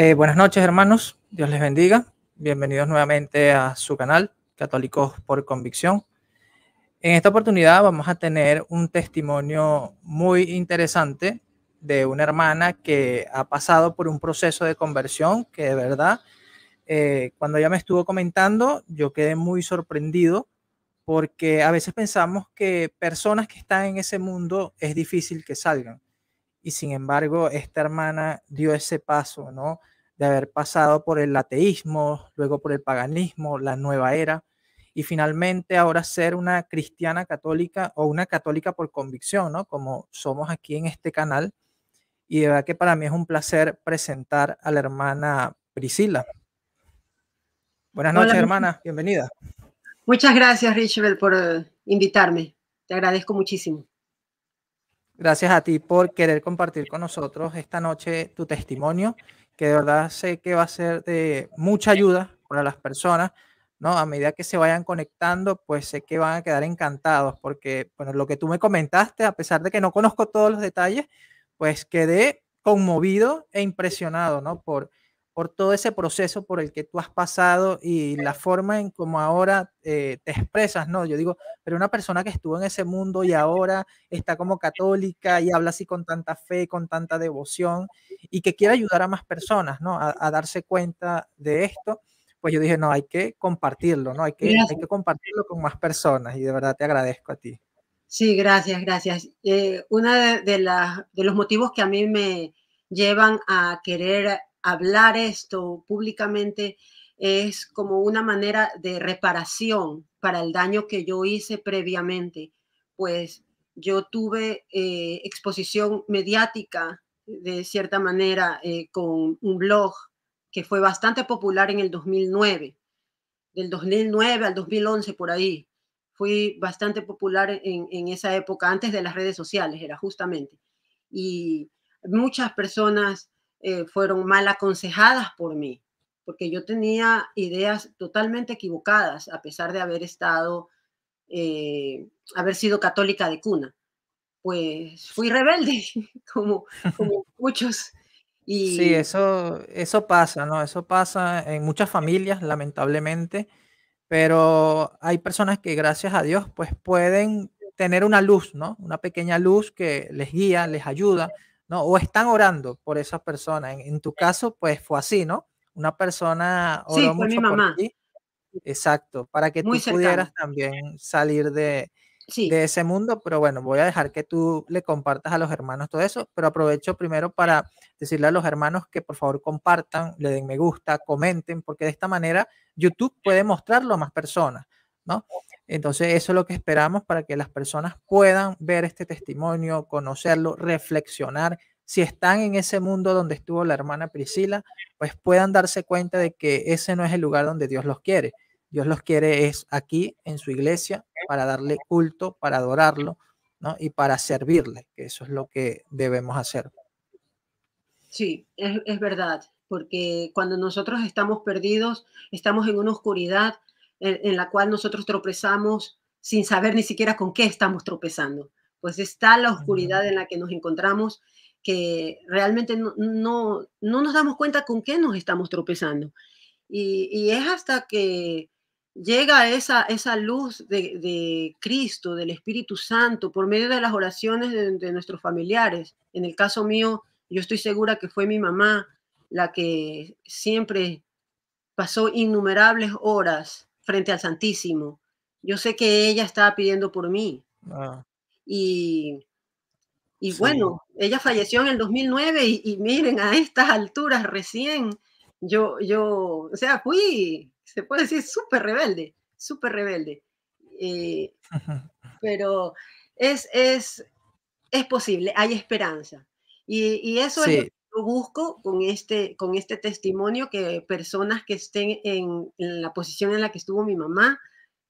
Eh, buenas noches, hermanos. Dios les bendiga. Bienvenidos nuevamente a su canal, Católicos por Convicción. En esta oportunidad vamos a tener un testimonio muy interesante de una hermana que ha pasado por un proceso de conversión que de verdad, eh, cuando ella me estuvo comentando, yo quedé muy sorprendido porque a veces pensamos que personas que están en ese mundo es difícil que salgan y sin embargo esta hermana dio ese paso, ¿no? De haber pasado por el ateísmo, luego por el paganismo, la nueva era, y finalmente ahora ser una cristiana católica o una católica por convicción, ¿no? Como somos aquí en este canal. Y de verdad que para mí es un placer presentar a la hermana Priscila. Buenas noches, hermana. Bienvenida. Muchas gracias, Richard, por eh, invitarme. Te agradezco muchísimo. Gracias a ti por querer compartir con nosotros esta noche tu testimonio, que de verdad sé que va a ser de mucha ayuda para las personas, ¿no? A medida que se vayan conectando, pues sé que van a quedar encantados, porque, bueno, lo que tú me comentaste, a pesar de que no conozco todos los detalles, pues quedé conmovido e impresionado, ¿no? Por por todo ese proceso por el que tú has pasado y la forma en cómo ahora eh, te expresas, ¿no? Yo digo, pero una persona que estuvo en ese mundo y ahora está como católica y habla así con tanta fe, con tanta devoción y que quiere ayudar a más personas, ¿no? A, darse cuenta de esto, pues yo dije, no, hay que compartirlo, ¿no? Hay que, que compartirlo con más personas y de verdad te agradezco a ti. Sí, gracias, gracias. Eh, uno de, de los motivos que a mí me llevan a querer hablar esto públicamente es como una manera de reparación para el daño que yo hice previamente, pues yo tuve eh, exposición mediática de cierta manera eh, con un blog que fue bastante popular en el 2009, del 2009 al 2011 por ahí. Fui bastante popular en, en esa época, antes de las redes sociales, era justamente. Y muchas personas eh, fueron mal aconsejadas por mí, porque yo tenía ideas totalmente equivocadas, a pesar de haber estado, eh, haber sido católica de cuna. Pues fui rebelde, como, muchos. Y... Sí, eso, eso pasa, ¿no? Eso pasa en muchas familias, lamentablemente, pero hay personas que gracias a Dios, pues pueden tener una luz, ¿no? Una pequeña luz que les guía, les ayuda ¿no? O están orando por esas personas. En, tu caso, pues fue así, ¿no? Una persona oró sí, fue mi mamá. Exacto, para que tú pudieras también salir de, de ese mundo, pero bueno, voy a dejar que tú le compartas a los hermanos todo eso, pero aprovecho primero para decirle a los hermanos que por favor compartan, le den me gusta, comenten, porque de esta manera YouTube puede mostrarlo a más personas, ¿no? Entonces, eso es lo que esperamos para que las personas puedan ver este testimonio, conocerlo, reflexionar. Si están en ese mundo donde estuvo la hermana Priscila, pues puedan darse cuenta de que ese no es el lugar donde Dios los quiere. Dios los quiere es aquí, en su iglesia, para darle culto, para adorarlo, Y para servirle, que eso es lo que debemos hacer. Sí, es verdad, porque cuando nosotros estamos perdidos, estamos en una oscuridad, en, la cual nosotros tropezamos sin saber ni siquiera con qué estamos tropezando. Pues está la oscuridad en la que nos encontramos que realmente no, no, nos damos cuenta con qué nos estamos tropezando. Y, es hasta que llega esa, esa luz de, Cristo, del Espíritu Santo, por medio de las oraciones de, nuestros familiares. En el caso mío, yo estoy segura que fue mi mamá la que siempre pasó innumerables horas frente al Santísimo. Yo sé que ella estaba pidiendo por mí. Ah. Y, y bueno, ella falleció en el 2009 y, y, miren, a estas alturas recién, yo, yo, o sea, fui, se puede decir, súper rebelde, súper rebelde. Eh, pero es, es, es posible, hay esperanza. Y, y eso es yo busco con este, con este testimonio que personas que estén en, la posición en la que estuvo mi mamá,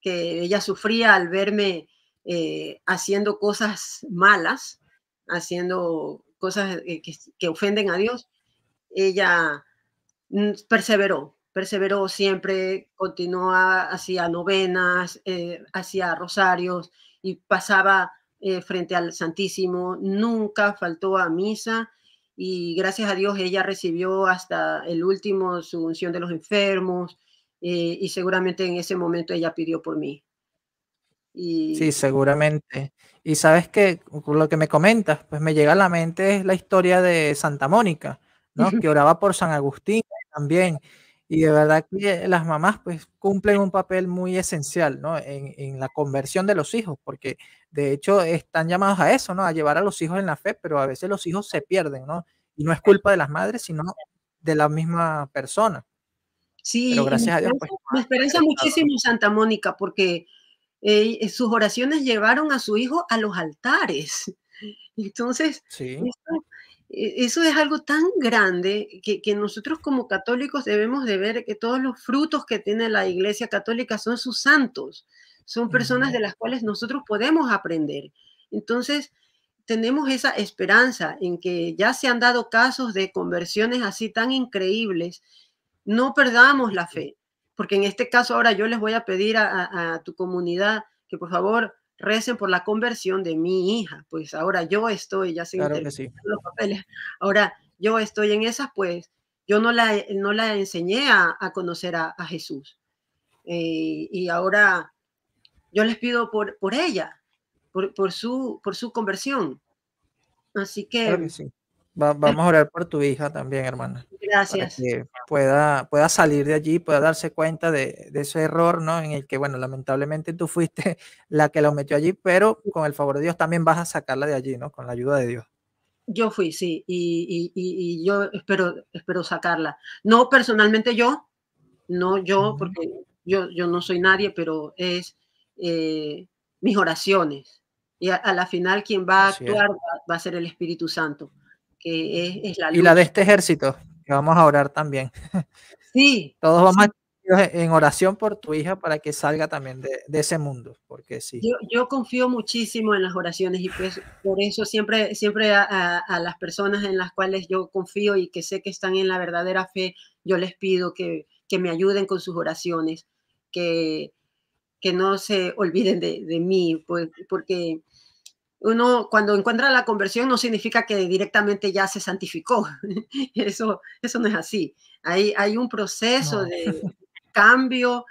que ella sufría al verme eh, haciendo cosas malas, haciendo cosas eh, que, que ofenden a Dios, ella mm, perseveró, perseveró siempre, continuó hacia novenas, eh, hacia rosarios y pasaba eh, frente al Santísimo, nunca faltó a misa y gracias a Dios ella recibió hasta el último su unción de los enfermos eh, y seguramente en ese momento ella pidió por mí. Y... Sí, seguramente. Y sabes que lo que me comentas, pues me llega a la mente es la historia de Santa Mónica, ¿no? Que oraba por San Agustín también. Y de verdad que las mamás pues cumplen un papel muy esencial, ¿no? En, en la conversión de los hijos, porque de hecho, están llamados a eso, ¿no? A llevar a los hijos en la fe, pero a veces los hijos se pierden, ¿no? Y no es culpa de las madres, sino de la misma persona. Sí, pero gracias a Dios. Pues, me muchísimo Santa Mónica, porque eh, sus oraciones llevaron a su hijo a los altares. Entonces, sí. Eh, eso, es algo tan grande que, que, nosotros como católicos debemos de ver que todos los frutos que tiene la Iglesia Católica son sus santos son personas de las cuales nosotros podemos aprender. Entonces, tenemos esa esperanza en que ya se han dado casos de conversiones así tan increíbles. No perdamos la fe, porque en este caso ahora yo les voy a pedir a, tu comunidad que por favor recen por la conversión de mi hija, pues ahora yo estoy, ya se los papeles, ahora yo estoy en esas, pues yo no la, no la enseñé a, conocer a, Jesús. Eh, y ahora yo les pido por, por ella, por, por, su, por su conversión. Así que... vamos a orar por tu hija también, hermana. Gracias. que pueda, pueda salir de allí, pueda darse cuenta de, de, ese error, ¿no? En el que, bueno, lamentablemente tú fuiste la que lo metió allí, pero con el favor de Dios también vas a sacarla de allí, ¿no? Con la ayuda de Dios. Yo fui, sí, y, y, y yo espero, espero sacarla. No personalmente yo, no yo, porque yo, yo no soy nadie, pero es eh, mis oraciones. Y a, la final quien va a actuar va, a ser el Espíritu Santo, que es, la Y la de este ejército, que vamos a orar también. Sí. Todos vamos en oración por tu hija para que salga también de, ese mundo, porque sí. Yo, yo, confío muchísimo en las oraciones y pues, por eso siempre, siempre a, a las personas en las cuales yo confío y que sé que están en la verdadera fe, yo les pido que, que me ayuden con sus oraciones, que, que no se olviden de, mí, pues, porque uno cuando encuentra la conversión no significa que directamente ya se santificó. Eso, eso no es así. Hay, hay un proceso de cambio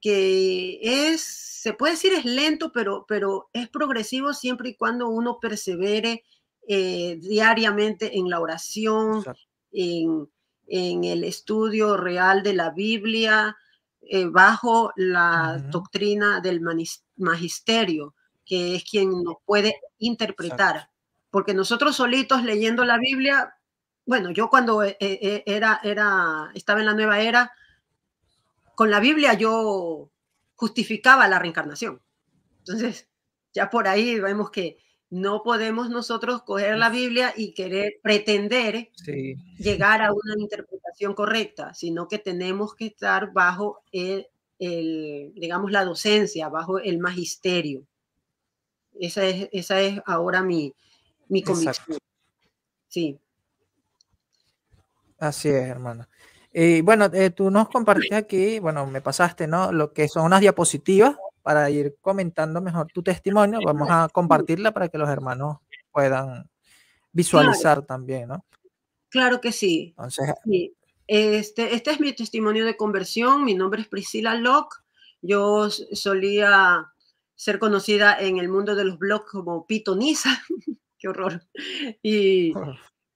que es, se puede decir es lento, pero, pero es progresivo siempre y cuando uno persevere eh, diariamente en la oración, en, en, el estudio real de la Biblia, eh, bajo la doctrina del magisterio, que es quien nos puede interpretar. Porque nosotros solitos leyendo la Biblia, bueno, yo cuando eh, eh, era, era, estaba en la nueva era, con la Biblia yo justificaba la reencarnación. Entonces, ya por ahí vemos que no podemos nosotros coger la Biblia y querer pretender llegar a una interpretación correcta, sino que tenemos que estar bajo el, digamos, la docencia, bajo el magisterio. Esa es, esa es ahora mi, mi convicción. Sí. Así es, hermana. Y bueno, eh, tú nos compartiste aquí, bueno, me pasaste, ¿no? Lo que son unas diapositivas para ir comentando mejor tu testimonio, vamos a compartirla para que los hermanos puedan visualizar también, ¿no? Claro que sí. Este, este es mi testimonio de conversión. Mi nombre es Priscila Locke. Yo solía ser conocida en el mundo de los blogs como pitonisa. Qué horror. Y,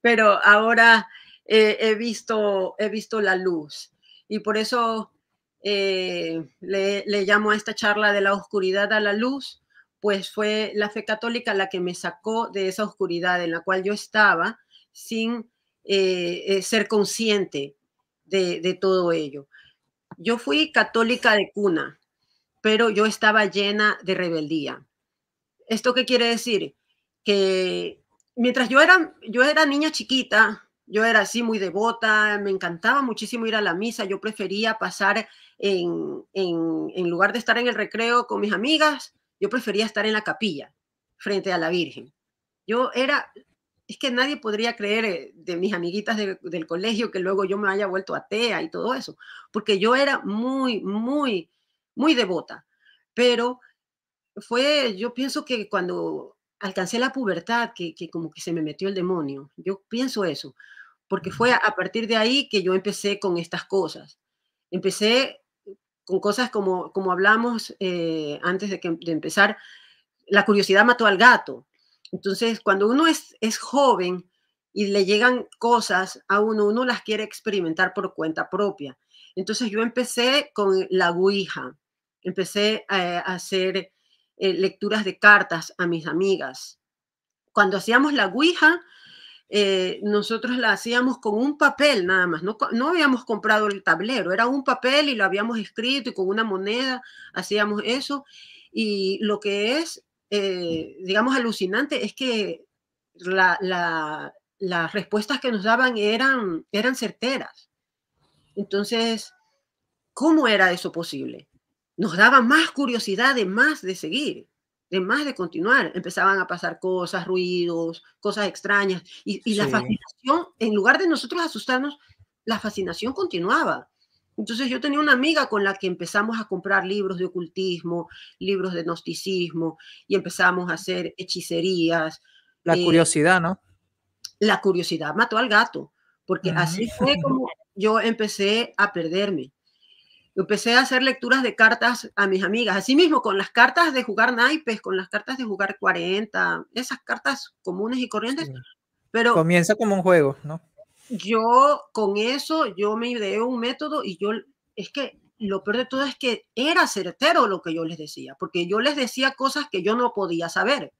pero ahora he, visto, he visto la luz. Y por eso eh, le, llamo a esta charla de la oscuridad a la luz, pues fue la fe católica la que me sacó de esa oscuridad en la cual yo estaba sin eh, eh, ser consciente de, todo ello. Yo fui católica de cuna, pero yo estaba llena de rebeldía. ¿Esto qué quiere decir? Que mientras yo era, yo era niña chiquita, yo era así muy devota, me encantaba muchísimo ir a la misa, yo prefería pasar en, lugar de estar en el recreo con mis amigas, yo prefería estar en la capilla frente a la Virgen. Yo era, es que nadie podría creer eh, de mis amiguitas del colegio que luego yo me haya vuelto atea y todo eso, porque yo era muy, muy, muy devota. Pero fue, yo pienso que cuando alcancé la pubertad, que, como que se me metió el demonio, yo pienso eso, porque fue a, a partir de ahí que yo empecé con estas cosas. Empecé con cosas como, como hablamos eh, antes de, que, de empezar, la curiosidad mató al gato. Entonces, cuando uno es, es joven y le llegan cosas a uno, uno las quiere experimentar por cuenta propia. Entonces yo empecé con la Ouija, empecé eh, a, hacer eh, lecturas de cartas a mis amigas. Cuando hacíamos la Ouija, eh, nosotros la hacíamos con un papel nada más, no, habíamos comprado el tablero, era un papel y lo habíamos escrito y con una moneda hacíamos eso. Y lo que es, eh, digamos, alucinante es que las respuestas que nos daban eran, eran certeras. Entonces, ¿cómo era eso posible? Nos daba más curiosidad de más de seguir de más de continuar, empezaban a pasar cosas, ruidos, cosas extrañas, y, la fascinación, en lugar de nosotros asustarnos, la fascinación continuaba. Entonces yo tenía una amiga con la que empezamos a comprar libros de ocultismo, libros de gnosticismo, y empezamos a hacer hechicerías. La eh, curiosidad, ¿no? La curiosidad mató al gato, porque así fue como yo empecé a perderme empecé a hacer lecturas de cartas a mis amigas. así mismo con las cartas de jugar naipes, con las cartas de jugar 40, esas cartas comunes y corrientes. Pero Comienza como un juego, ¿no? Yo con eso, yo me ideé un método y yo, es que lo peor de todo es que era certero lo que yo les decía, porque yo les decía cosas que yo no podía saber.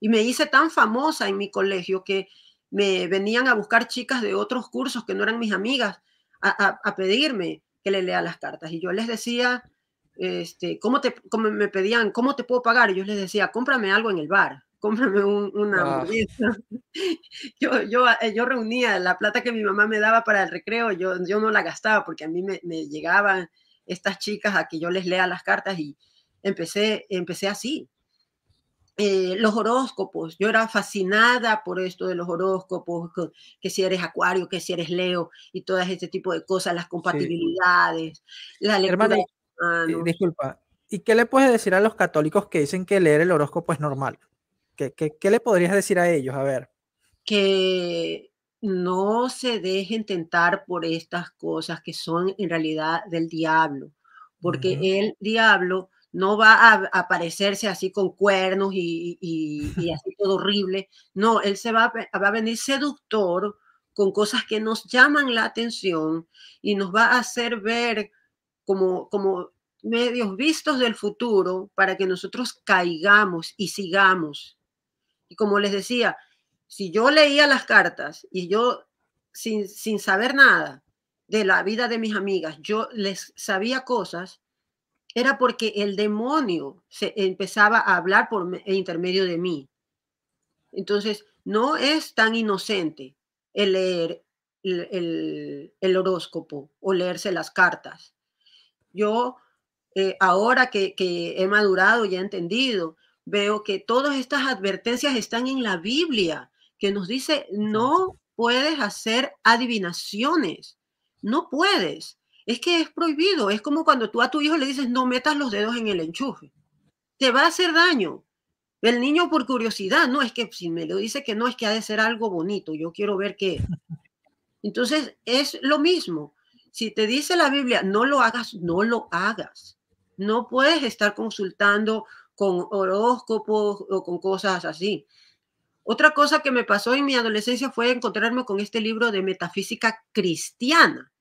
Y me hice tan famosa en mi colegio que me venían a buscar chicas de otros cursos que no eran mis amigas a pedirme, que le lea las cartas. Y yo les decía, este, ¿cómo te, cómo me pedían, ¿cómo te puedo pagar? Y yo les decía, cómprame algo en el bar, cómprame una ah. Yo, yo, eh, yo reunía la plata que mi mamá me daba para el recreo, yo, yo no la gastaba porque a mí me, me llegaban estas chicas a que yo les lea las cartas y empecé, empecé así. Eh, los horóscopos. Yo era fascinada por esto de los horóscopos, que, si eres acuario, que si eres leo y todo este tipo de cosas, las compatibilidades, la lectura. Hermana, eh, disculpa, ¿y qué le puedes decir a los católicos que dicen que leer el horóscopo es normal? ¿Qué, qué, le podrías decir a ellos? A ver. Que no se dejen tentar por estas cosas que son en realidad del diablo, porque el diablo no va a aparecerse así con cuernos y, así todo horrible. No, él se va, va a venir seductor con cosas que nos llaman la atención y nos va a hacer ver como, como medios vistos del futuro para que nosotros caigamos y sigamos. Y como les decía, si yo leía las cartas y yo sin, sin saber nada de la vida de mis amigas, yo les sabía cosas, era porque el demonio se empezaba a hablar por e intermedio de mí. Entonces, no es tan inocente el leer el, horóscopo o leerse las cartas. Yo, eh, ahora que, que he madurado y he entendido, veo que todas estas advertencias están en la Biblia, que nos dice, no puedes hacer adivinaciones, no puedes. Es que es prohibido. Es como cuando tú a tu hijo le dices, no metas los dedos en el enchufe. Te va a hacer daño. El niño por curiosidad, no es que si me lo dice que no, es que ha de ser algo bonito. Yo quiero ver qué Entonces es lo mismo. Si te dice la Biblia, no lo hagas, no lo hagas. No puedes estar consultando con horóscopos o con cosas así. Otra cosa que me pasó en mi adolescencia fue encontrarme con este libro de metafísica cristiana.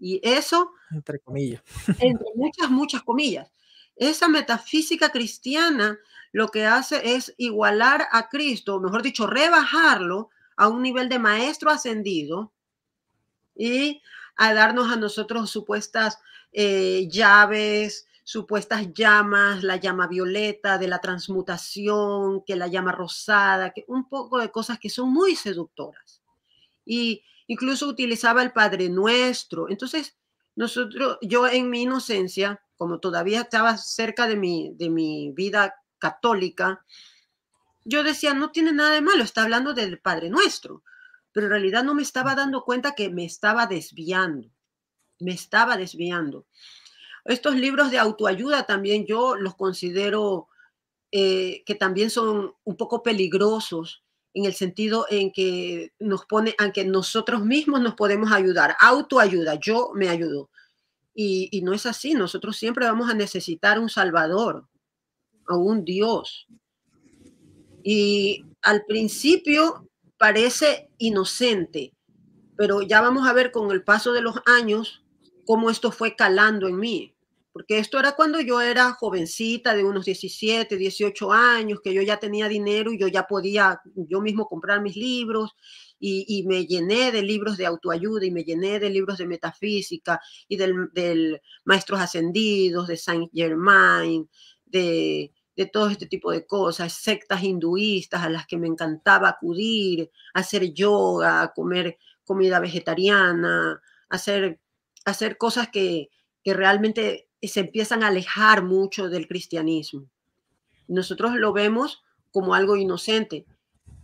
Y eso... Entre comillas. Entre muchas, muchas comillas. Esa metafísica cristiana lo que hace es igualar a Cristo, mejor dicho, rebajarlo a un nivel de maestro ascendido y a darnos a nosotros supuestas eh, llaves, supuestas llamas, la llama violeta, de la transmutación, que la llama rosada, que un poco de cosas que son muy seductoras. Y incluso utilizaba el Padre Nuestro. Entonces, nosotros, yo en mi inocencia, como todavía estaba cerca de mi, de mi vida católica, yo decía, no tiene nada de malo, está hablando del Padre Nuestro, pero en realidad no me estaba dando cuenta que me estaba desviando, me estaba desviando. Estos libros de autoayuda también yo los considero eh, que también son un poco peligrosos en el sentido en que nos pone, aunque nosotros mismos nos podemos ayudar, autoayuda, yo me ayudo. Y, y no es así, nosotros siempre vamos a necesitar un Salvador o un Dios. Y al principio parece inocente, pero ya vamos a ver con el paso de los años cómo esto fue calando en mí porque esto era cuando yo era jovencita, de unos 17, 18 años, que yo ya tenía dinero y yo ya podía yo mismo comprar mis libros. Y, me llené de libros de autoayuda y me llené de libros de metafísica y del, Maestros Ascendidos, de Saint Germain, de, todo este tipo de cosas, sectas hinduistas a las que me encantaba acudir, hacer yoga, comer comida vegetariana, hacer, hacer cosas que, que realmente se empiezan a alejar mucho del cristianismo. Nosotros lo vemos como algo inocente,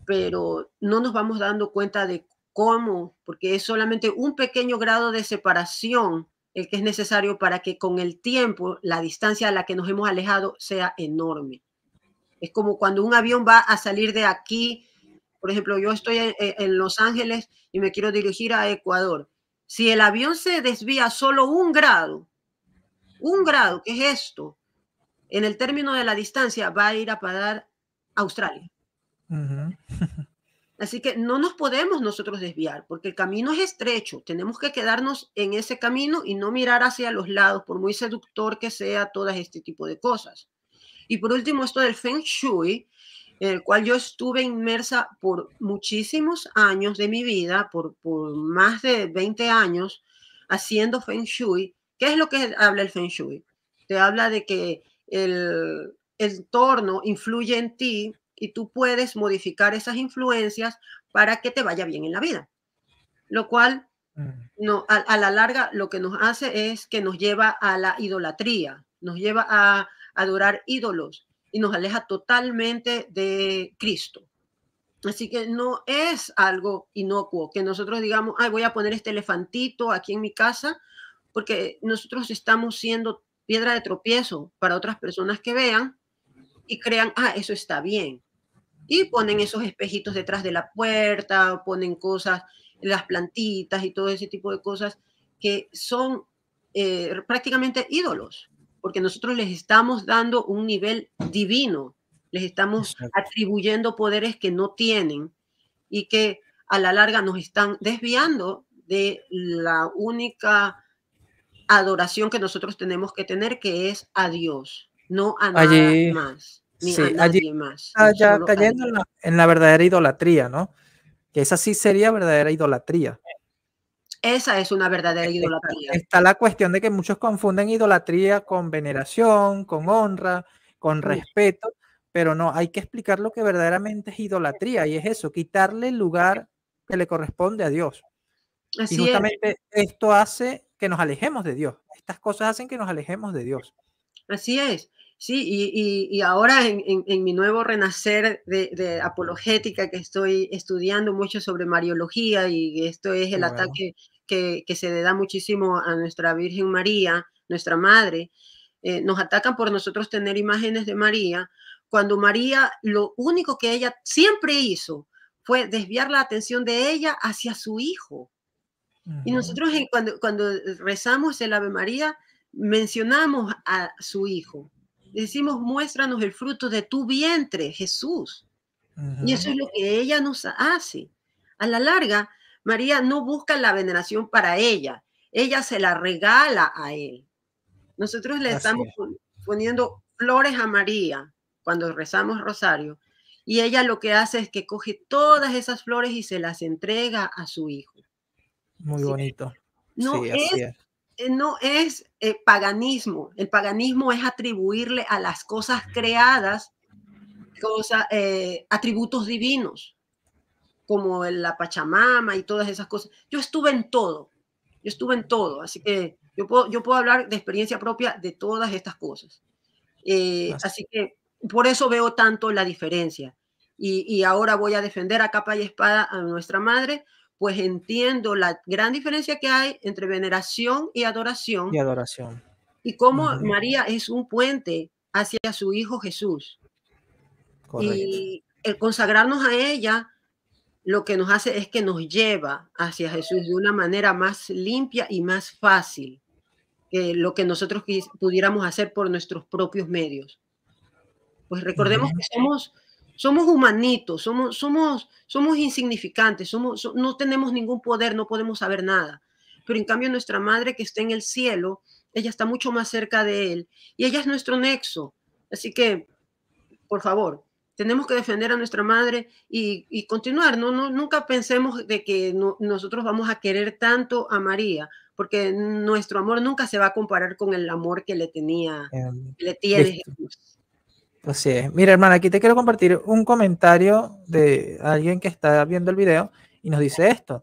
pero no nos vamos dando cuenta de cómo, porque es solamente un pequeño grado de separación el que es necesario para que con el tiempo la distancia a la que nos hemos alejado sea enorme. Es como cuando un avión va a salir de aquí, por ejemplo, yo estoy en Los Ángeles y me quiero dirigir a Ecuador. Si el avión se desvía solo un grado, un grado, que es esto, en el término de la distancia, va a ir a parar Australia. Así que no nos podemos nosotros desviar, porque el camino es estrecho. Tenemos que quedarnos en ese camino y no mirar hacia los lados, por muy seductor que sea todo este tipo de cosas. Y por último, esto del Feng Shui, en el cual yo estuve inmersa por muchísimos años de mi vida, por, por más de 20 años, haciendo Feng Shui, ¿Qué es lo que habla el Feng Shui? Te habla de que el entorno influye en ti y tú puedes modificar esas influencias para que te vaya bien en la vida. Lo cual, mm. no, a, la larga, lo que nos hace es que nos lleva a la idolatría, nos lleva a, adorar ídolos y nos aleja totalmente de Cristo. Así que no es algo inocuo que nosotros digamos, ay, voy a poner este elefantito aquí en mi casa porque nosotros estamos siendo piedra de tropiezo para otras personas que vean y crean, ah, eso está bien. Y ponen esos espejitos detrás de la puerta, ponen cosas, las plantitas y todo ese tipo de cosas que son eh, prácticamente ídolos, porque nosotros les estamos dando un nivel divino, les estamos atribuyendo poderes que no tienen y que a la larga nos están desviando de la única adoración que nosotros tenemos que tener, que es a Dios, no a nada más. Ni a nadie más. Ya cayendo en la, verdadera idolatría, ¿no? Que esa sí sería verdadera idolatría. Esa es una verdadera idolatría. Está la cuestión de que muchos confunden idolatría con veneración, con honra, con respeto, pero no, hay que explicar lo que verdaderamente es idolatría y es eso, quitarle el lugar que le corresponde a Dios. y justamente esto hace que nos alejemos de Dios. Estas cosas hacen que nos alejemos de Dios. Así es. Sí, y, ahora en, mi nuevo renacer de, apologética que estoy estudiando mucho sobre Mariología y esto es el ataque que, se le da muchísimo a nuestra Virgen María, nuestra Madre. Eh, nos atacan por nosotros tener imágenes de María, cuando María lo único que ella siempre hizo fue desviar la atención de ella hacia su hijo. Y nosotros cuando, cuando rezamos el Ave María, mencionamos a su Hijo. Decimos, muéstranos el fruto de tu vientre, Jesús. Y eso es lo que ella nos hace. A la larga, María no busca la veneración para ella, ella se la regala a él. Nosotros le estamos poniendo flores a María cuando rezamos rosario y ella lo que hace es que coge todas esas flores y se las entrega a su hijo. Muy bonito. No es, eh, eh, paganismo. El paganismo es atribuirle a las cosas creadas cosa, eh, atributos divinos, como la Pachamama y todas esas cosas. Yo estuve en todo, yo estuve en todo, así que yo puedo, yo puedo hablar de experiencia propia de todas estas cosas. así que por eso veo tanto la diferencia. Y, y ahora voy a defender a capa y espada a nuestra madre, pues entiendo la gran diferencia que hay entre veneración y adoración. Y adoración. Y cómo María es un puente hacia su Hijo Jesús. Y el consagrarnos a ella lo que nos hace es que nos lleva hacia Jesús de una manera más limpia y más fácil que lo que nosotros pudiéramos hacer por nuestros propios medios. Pues recordemos que somos somos humanitos, somos, somos, somos insignificantes, somos, no tenemos ningún poder, no podemos saber nada. Pero en cambio nuestra madre que está en el cielo, ella está mucho más cerca de él y ella es nuestro nexo. Así que, por favor, tenemos que defender a nuestra madre y, continuar. No, nunca pensemos de que nosotros vamos a querer tanto a María, porque nuestro amor nunca se va a comparar con el amor que le tenía, em, que le tiene Jesús. Así es. Mira, hermana, aquí te quiero compartir un comentario de alguien que está viendo el video y nos dice esto.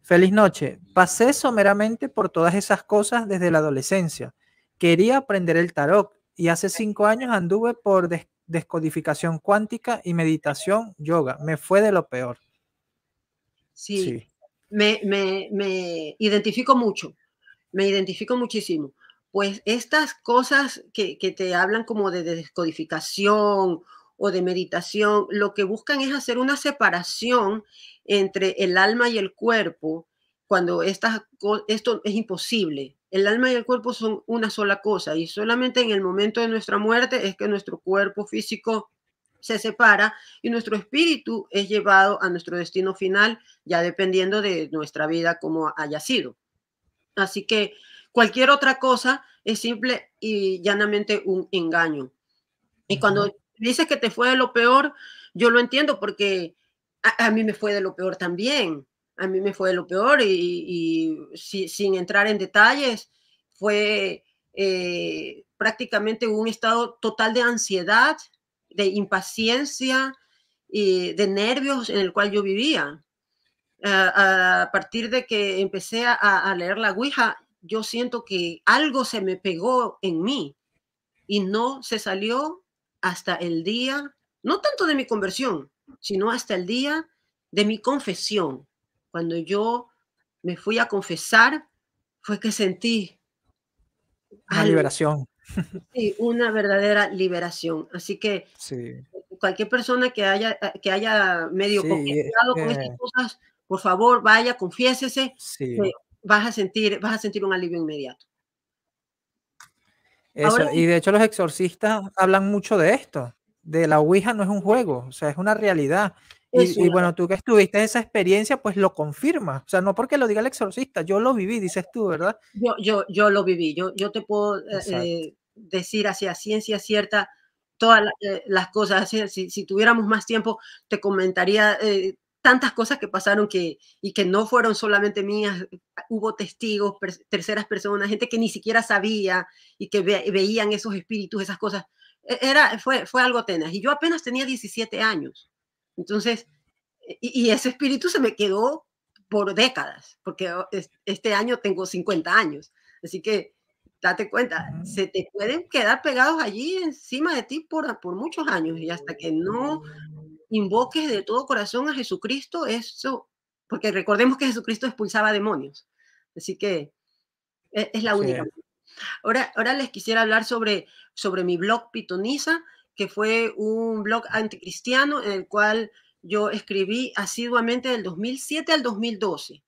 Feliz noche. Pasé someramente por todas esas cosas desde la adolescencia. Quería aprender el tarot y hace cinco años anduve por descodificación cuántica y meditación yoga. Me fue de lo peor. Sí, me identifico mucho, me identifico muchísimo pues estas cosas que, te hablan como de descodificación o de meditación, lo que buscan es hacer una separación entre el alma y el cuerpo, cuando esto es imposible. El alma y el cuerpo son una sola cosa y solamente en el momento de nuestra muerte es que nuestro cuerpo físico se separa y nuestro espíritu es llevado a nuestro destino final, ya dependiendo de nuestra vida como haya sido. Así que Cualquier otra cosa es simple y llanamente un engaño. Y cuando dices que te fue de lo peor, yo lo entiendo porque a, mí me fue de lo peor también. A mí me fue de lo peor y, sin entrar en detalles, fue eh, prácticamente un estado total de ansiedad, de impaciencia y de nervios en el cual yo vivía. Ah, a partir de que empecé a, leer la Ouija, yo siento que algo se me pegó en mí y no se salió hasta el día, no tanto de mi conversión, sino hasta el día de mi confesión. Cuando yo me fui a confesar, fue que sentí... Una liberación. Sí, una verdadera liberación. Así que cualquier persona que haya, que haya medio sí, eh, con eh. estas cosas, por favor, vaya, confiésese. Sí. Eh, vas a sentir, vas a sentir un alivio inmediato. Eso, y de hecho los exorcistas hablan mucho de esto, de la Ouija no es un juego, o sea, es una realidad. Y, bueno, tú que estuviste en esa experiencia, pues lo confirma. O sea, no porque lo diga el exorcista, yo lo viví, dices tú, ¿verdad? Yo, yo, yo lo viví, yo, yo te puedo eh, eh, decir hacia ciencia cierta todas eh, las cosas. Si, si, tuviéramos más tiempo, te comentaría tantas cosas que pasaron que, y que no fueron solamente mías, hubo testigos, terceras personas, gente que ni siquiera sabía y que veían esos espíritus, esas cosas. E, era, fue, fue algo tenaz. Y yo apenas tenía 17 años. Entonces, y, ese espíritu se me quedó por décadas, porque oh, este año tengo 50 años. Así que date cuenta, se te pueden quedar pegados allí encima de ti por, por muchos años y hasta que no invoques de todo corazón a Jesucristo, eso, porque recordemos que Jesucristo expulsaba demonios. Así que e, es, la única. Ahora, ahora les quisiera hablar sobre, sobre mi blog Pitoniza que fue un blog anticristiano en el cual yo escribí asiduamente del 2007 al 2012.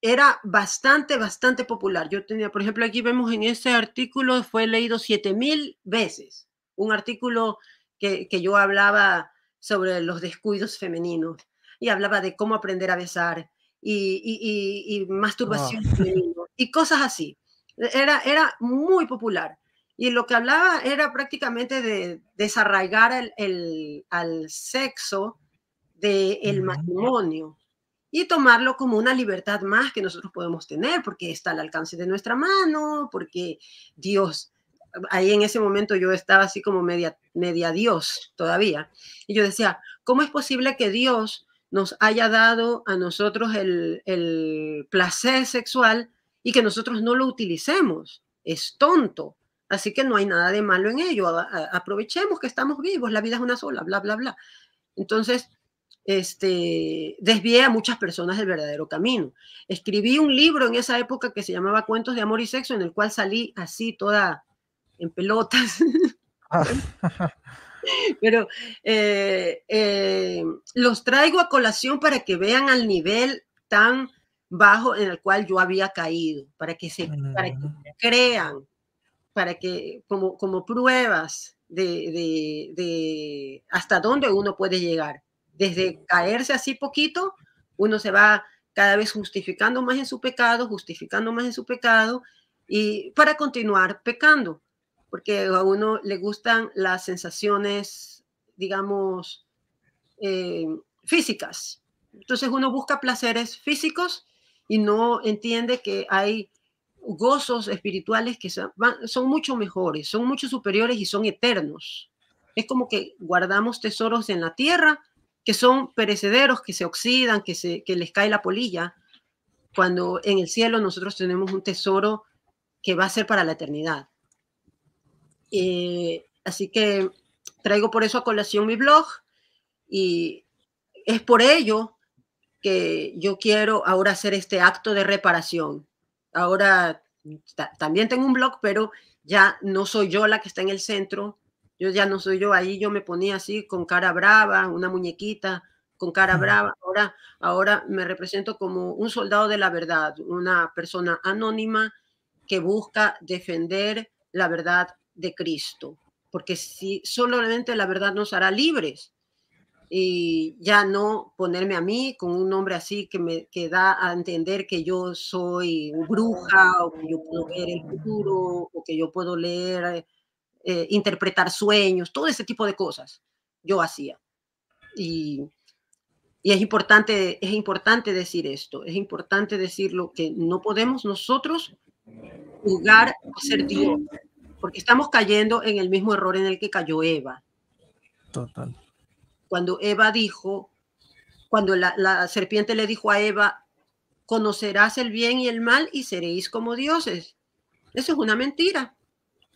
Era bastante, bastante popular. Yo tenía, por ejemplo, aquí vemos en ese artículo, fue leído 7.000 veces. Un artículo que, que yo hablaba sobre los descuidos femeninos y hablaba de cómo aprender a besar y, y, y, masturbación ah. y cosas así. Era, era muy popular. Y lo que hablaba era prácticamente de desarraigar el, al sexo del matrimonio y tomarlo como una libertad más que nosotros podemos tener, porque está al alcance de nuestra mano, porque Dios ahí en ese momento yo estaba así como media, media Dios todavía. Y yo decía, ¿cómo es posible que Dios nos haya dado a nosotros el, placer sexual y que nosotros no lo utilicemos? Es tonto. Así que no hay nada de malo en ello. aprovechemos que estamos vivos, la vida es una sola, bla, bla, bla. Entonces, este, desvié a muchas personas del verdadero camino. Escribí un libro en esa época que se llamaba Cuentos de Amor y Sexo, en el cual salí así toda en pelotas. Ah. Pero eh, eh, los traigo a colación para que vean al nivel tan bajo en el cual yo había caído, para que se mm. crean, para que como, como pruebas de, de hasta dónde uno puede llegar. Desde caerse así poquito, uno se va cada vez justificando más en su pecado, justificando más en su pecado, y para continuar pecando porque a uno le gustan las sensaciones, digamos, eh, físicas. Entonces uno busca placeres físicos y no entiende que hay gozos espirituales que son, mucho mejores, son mucho superiores y son eternos. Es como que guardamos tesoros en la tierra que son perecederos, que se oxidan, que, se, que les cae la polilla, cuando en el cielo nosotros tenemos un tesoro que va a ser para la eternidad. Eh, así que traigo por eso a colación mi blog y es por ello que yo quiero ahora hacer este acto de reparación. Ahora también tengo un blog, pero ya no soy yo la que está en el centro, yo ya no soy yo ahí, yo me ponía así con cara brava, una muñequita con cara brava, ahora, ahora me represento como un soldado de la verdad, una persona anónima que busca defender la verdad de Cristo, porque si solamente la verdad nos hará libres y ya no ponerme a mí con un nombre así que me que da a entender que yo soy bruja o que yo puedo ver el futuro o que yo puedo leer, eh, interpretar sueños, todo ese tipo de cosas yo hacía. Y, y, es, importante, es importante decir esto, es importante decirlo, que no podemos nosotros jugar a ser Dios, porque estamos cayendo en el mismo error en el que cayó Eva. Total. Cuando Eva dijo, cuando la, serpiente le dijo a Eva, conocerás el bien y el mal y seréis como dioses. Eso es una mentira.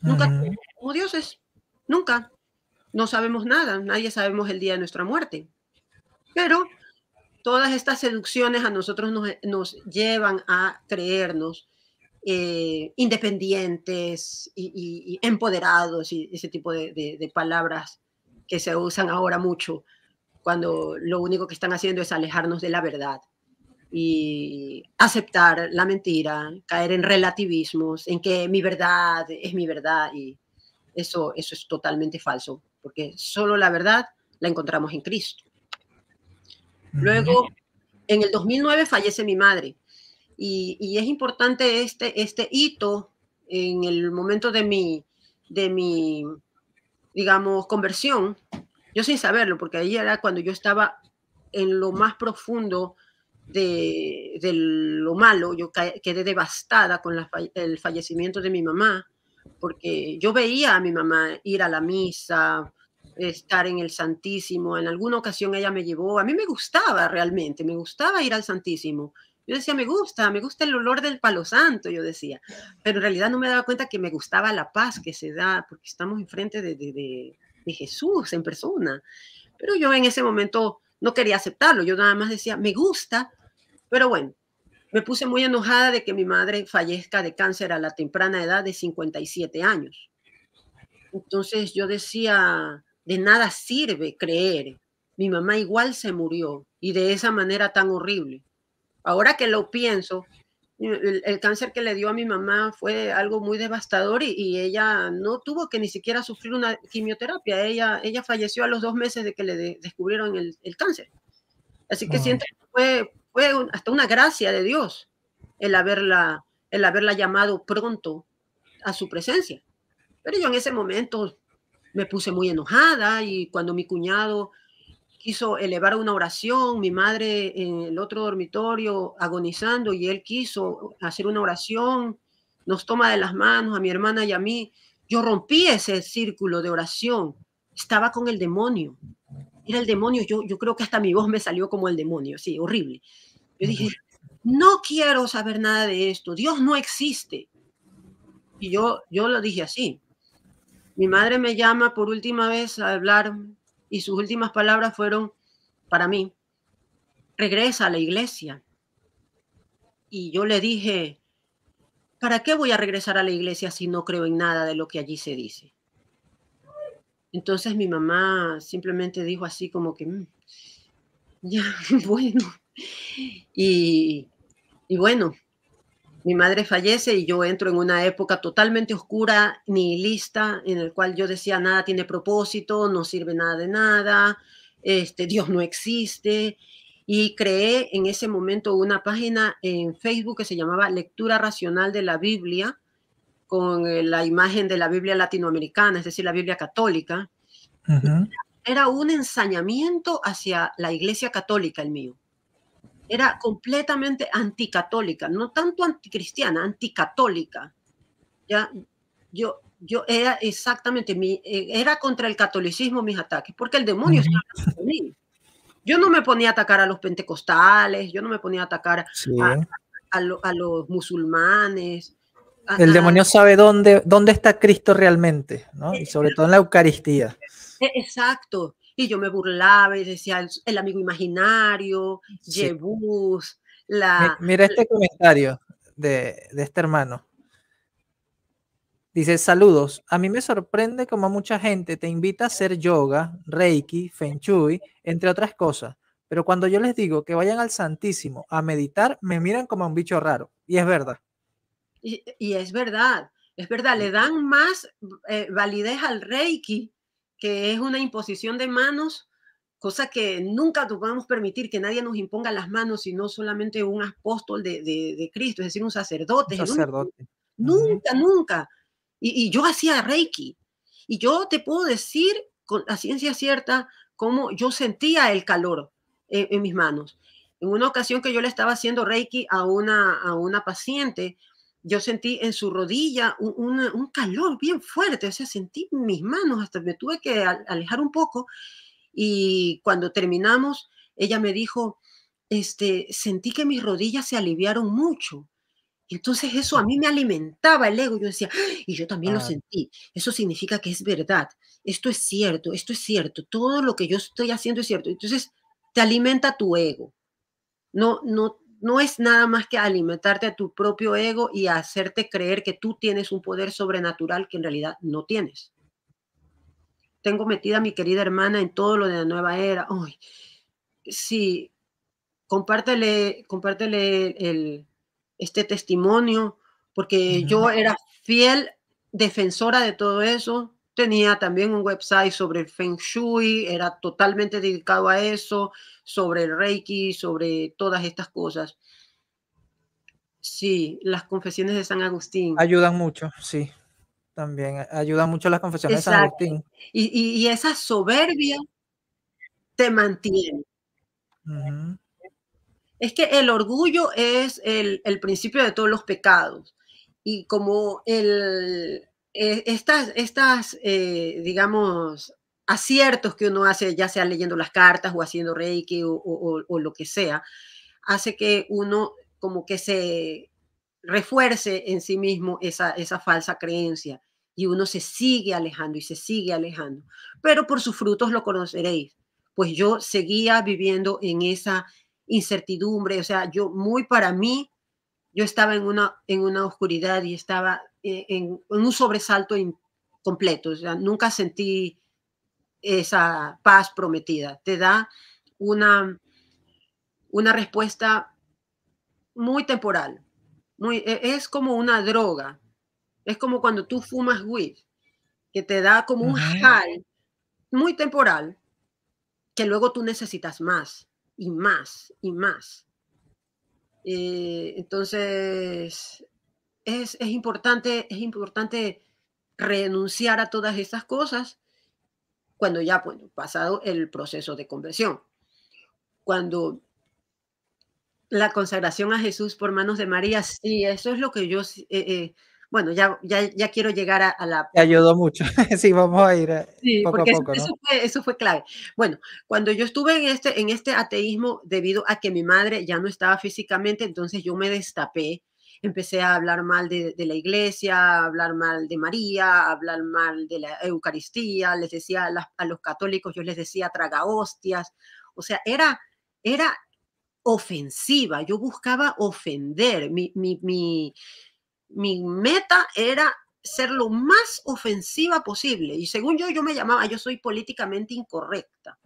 Nunca como dioses. Nunca. No sabemos nada. Nadie sabemos el día de nuestra muerte. Pero todas estas seducciones a nosotros nos, nos llevan a creernos eh, independientes y, empoderados y ese tipo de, palabras que se usan ahora mucho cuando lo único que están haciendo es alejarnos de la verdad y aceptar la mentira, caer en relativismos, en que mi verdad es mi verdad y eso, eso es totalmente falso, porque solo la verdad la encontramos en Cristo. Luego, en el 2009 fallece mi madre y, es importante este, este hito en el momento de mi, de mi, digamos, conversión, yo sin saberlo, porque ahí era cuando yo estaba en lo más profundo de, lo malo, yo quedé devastada con el fallecimiento de mi mamá, porque yo veía a mi mamá ir a la misa, estar en el Santísimo, en alguna ocasión ella me llevó, a mí me gustaba realmente, me gustaba ir al Santísimo, yo decía, me gusta, me gusta el olor del palo santo, yo decía, pero en realidad no me daba cuenta que me gustaba la paz que se da porque estamos enfrente de, de, de, Jesús en persona. Pero yo en ese momento no quería aceptarlo, yo nada más decía, me gusta, pero bueno, me puse muy enojada de que mi madre fallezca de cáncer a la temprana edad de 57 años. Entonces yo decía, de nada sirve creer. Mi mamá igual se murió y de esa manera tan horrible. Ahora que lo pienso, el, cáncer que le dio a mi mamá fue algo muy devastador y, ella no tuvo que ni siquiera sufrir una quimioterapia. Ella, ella falleció a los dos meses de que le descubrieron el, cáncer. Así que siento fue, hasta una gracia de Dios el haberla, el haberla llamado pronto a su presencia. Pero yo en ese momento me puse muy enojada y cuando mi cuñado quiso elevar una oración, mi madre en el otro dormitorio agonizando y él quiso hacer una oración, nos toma de las manos a mi hermana y a mí. Yo rompí ese círculo de oración, estaba con el demonio, era el demonio, yo, yo creo que hasta mi voz me salió como el demonio, sí, horrible. Yo dije, no quiero saber nada de esto, Dios no existe. Y yo, yo lo dije así. Mi madre me llama por última vez a hablar y sus últimas palabras fueron, para mí, regresa a la iglesia. Y yo le dije, ¿para qué voy a regresar a la iglesia si no creo en nada de lo que allí se dice? Entonces mi mamá simplemente dijo así como que, mm, ya, bueno. Y, y bueno, mi madre fallece y yo entro en una época totalmente oscura, nihilista, en el cual yo decía nada tiene propósito, no sirve nada de nada, este, Dios no existe. Y creé en ese momento una página en Facebook que se llamaba Lectura Racional de la Biblia, con eh, la imagen de la Biblia latinoamericana, es decir, la Biblia católica. Era un ensañamiento hacia la Iglesia Católica el mío era completamente anticatólica, no tanto anticristiana, anticatólica. Ya, yo, yo era exactamente, mi, eh, era contra el catolicismo mis ataques, porque el demonio estaba Yo no me ponía a atacar a los pentecostales, yo no me ponía a atacar a, a, los musulmanes. el demonio sabe dónde, dónde está Cristo realmente, ¿no? Eh, y sobre todo en la Eucaristía. Eh, exacto. Y yo me burlaba y decía el, amigo imaginario, Jebus, la... Mira este comentario de, este hermano. Dice, saludos. A mí me sorprende cómo mucha gente te invita a hacer yoga, reiki, feng shui, entre otras cosas. Pero cuando yo les digo que vayan al Santísimo a meditar, me miran como a un bicho raro. Y es verdad. Y, es verdad, es verdad. Le dan más eh, validez al reiki que es una imposición de manos, cosa que nunca podemos permitir que nadie nos imponga las manos, sino solamente un apóstol de, de, Cristo, es decir, un sacerdote. Un sacerdote. Nunca, nunca. Y, yo hacía Reiki. Y yo te puedo decir con la ciencia cierta cómo yo sentía el calor en, en mis manos. En una ocasión que yo le estaba haciendo Reiki a una, a una paciente, yo sentí en su rodilla un, calor bien fuerte, o sea, sentí mis manos, hasta me tuve que alejar un poco. Y cuando terminamos, ella me dijo, este, sentí que mis rodillas se aliviaron mucho. entonces eso a mí me alimentaba el ego. Yo decía, ah", y yo también lo ah. sentí. Eso significa que es verdad. Esto es cierto, esto es cierto. Todo lo que yo estoy haciendo es cierto. Entonces te alimenta tu ego. No, no, no es nada más que alimentarte a tu propio ego y hacerte creer que tú tienes un poder sobrenatural que en realidad no tienes. Tengo metida a mi querida hermana en todo lo de la nueva era. sí, compártele, compártele este testimonio, porque yo era fiel defensora de todo eso. Tenía también un website sobre el Feng Shui, era totalmente dedicado a eso, sobre el Reiki, sobre todas estas cosas. Sí, las confesiones de San Agustín. Ayudan mucho, sí. También ayudan mucho las confesiones de San Agustín. Y, esa soberbia te mantiene. Es que el orgullo es el, principio de todos los pecados. Y como el, eh, estas, estas eh, digamos, aciertos que uno hace, ya sea leyendo las cartas o haciendo reiki o, o, o lo que sea, hace que uno como que se refuerce en sí mismo esa, esa falsa creencia y uno se sigue alejando y se sigue alejando. Pero por sus frutos lo conoceréis. Pues yo seguía viviendo en esa incertidumbre, o sea, yo muy para mí, yo estaba en una, en una oscuridad y estaba eh, en, un sobresalto completo. O sea, nunca sentí esa paz prometida. Te da una, una respuesta muy temporal. E, es como una droga. Es como cuando tú fumas weed, que te da como un high muy temporal, que luego tú necesitas más y más y más. Eh, entonces, es, importante, es importante renunciar a todas estas cosas cuando ya bueno, pasado el proceso de conversión. Cuando la consagración a Jesús por manos de María, sí, eso es lo que yo, eh, eh, bueno, ya, ya, ya, quiero llegar a, la... Te ayudó mucho, sí, vamos a ir eh, poco a poco. Eso, fue, eso, clave. Bueno, cuando yo estuve en este, en este ateísmo, debido a que mi madre ya no estaba físicamente, entonces yo me destapé empecé a hablar mal de, la iglesia, a hablar mal de María, a hablar mal de la Eucaristía, les decía a, los católicos, yo les decía traga hostias, o sea, era, era ofensiva, yo buscaba ofender, mi, mi, mi, mi meta era ser lo más ofensiva posible. Y según yo, yo me llamaba, yo soy políticamente incorrecta.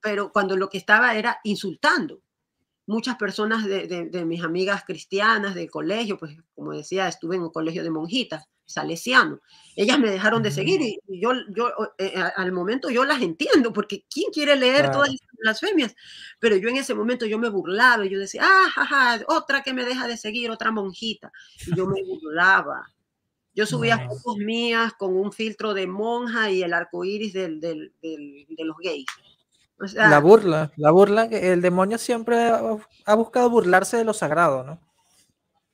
pero cuando lo que estaba era insultando muchas personas de, mis amigas cristianas del colegio, pues como decía, estuve en un colegio de monjitas, salesiano. Ellas me dejaron de seguir y, yo, yo eh, eh, al momento yo las entiendo, porque ¿quién quiere leer todas las blasfemias? Pero yo en ese momento yo me burlaba y yo decía, ah, jaja, otra que me deja de seguir, otra monjita. Y yo me burlaba. Yo subía fotos mías con un filtro de monja y el arco iris de los gays la burla, la burla, el demonio siempre ha, buscado burlarse de lo sagrado, ¿no?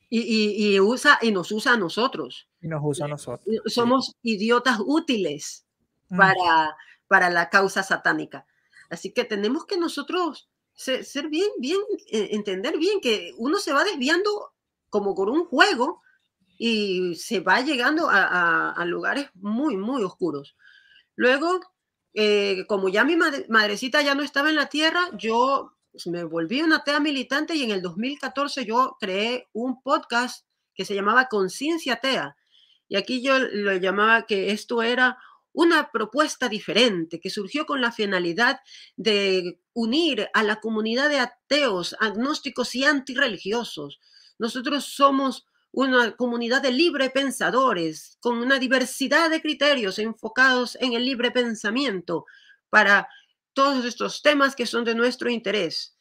Y, usa y nos usa a nosotros. Y nos usa a nosotros. Eh, somos idiotas útiles mm. para, para la causa satánica. Así que tenemos que nosotros ser, bien, bien, eh, entender bien que uno se va desviando como por un juego y se va llegando a lugares muy, muy oscuros. Luego, eh, como ya mi madrecita ya no estaba en la tierra, yo me volví una atea militante y en el 2014 yo creé un podcast que se llamaba Conciencia Atea. Y aquí yo lo llamaba que esto era una propuesta diferente que surgió con la finalidad de unir a la comunidad de ateos, agnósticos y antirreligiosos. Nosotros somos una comunidad de libre pensadores, con una diversidad de criterios enfocados en el libre pensamiento para todos estos temas que son de nuestro interés.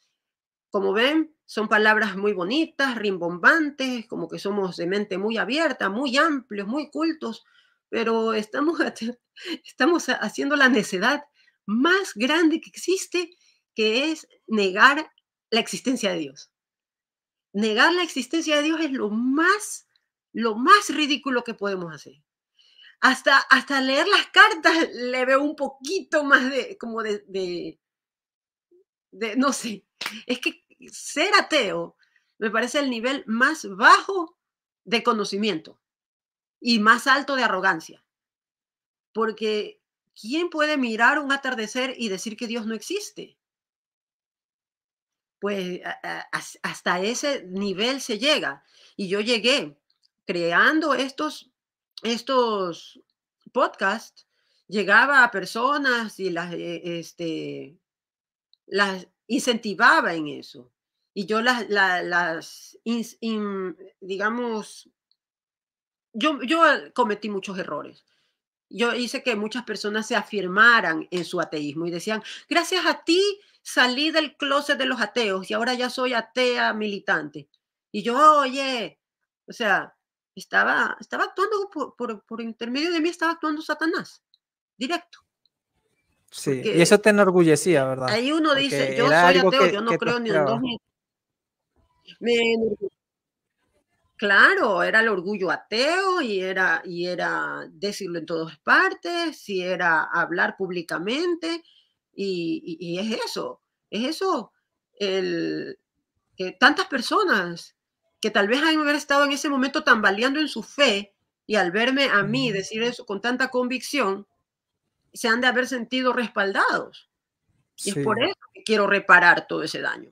Como ven, son palabras muy bonitas, rimbombantes, como que somos de mente muy abierta, muy amplios, muy cultos, pero estamos, estamos haciendo la necedad más grande que existe, que es negar la existencia de Dios negar la existencia de Dios es lo más, lo más ridículo que podemos hacer. Hasta, hasta leer las cartas le veo un poquito más de, como de, de, no sé, es que ser ateo me parece el nivel más bajo de conocimiento y más alto de arrogancia. Porque ¿quién puede mirar un atardecer y decir que Dios no existe? pues hasta ese nivel se llega. Y yo llegué creando estos, estos podcasts, llegaba a personas y las, eh, este, las incentivaba en eso. Y yo las, las, digamos, yo, yo cometí muchos errores yo hice que muchas personas se afirmaran en su ateísmo y decían, gracias a ti salí del closet de los ateos y ahora ya soy atea militante. Y yo, oye, o sea, estaba, estaba actuando por, intermedio de mí, estaba actuando Satanás, directo. Sí, y eso te enorgullecía, ¿verdad? Ahí uno dice, yo soy ateo, yo no creo ni en dos Claro, era el orgullo ateo y era, y era decirlo en todas partes, y era hablar públicamente, y, y, es eso, es eso. El, que eh, tantas personas que tal vez han estado en ese momento tambaleando en su fe y al verme a mí decir eso con tanta convicción, se han de haber sentido respaldados. Y es por eso que quiero reparar todo ese daño.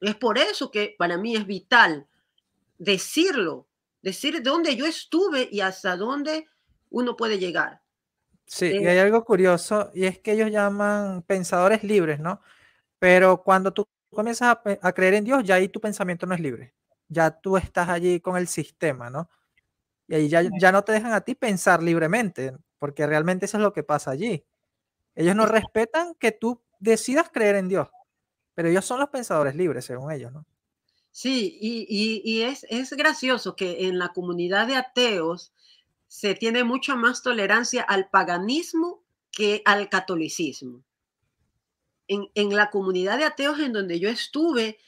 Es por eso que para mí es vital decirlo, decir dónde yo estuve y hasta dónde uno puede llegar. Sí, y eh, hay algo curioso, y es que ellos llaman pensadores libres, ¿no? Pero cuando tú comienzas a, creer en Dios, ya ahí tu pensamiento no es libre. Ya tú estás allí con el sistema, ¿no? Y ahí ya, ya no te dejan a ti pensar libremente, porque realmente eso es lo que pasa allí. Ellos no respetan que tú decidas creer en Dios, pero ellos son los pensadores libres, según ellos, ¿no? Sí, y, es, gracioso que en la comunidad de ateos se tiene mucha más tolerancia al paganismo que al catolicismo. En, la comunidad de ateos en donde yo estuve,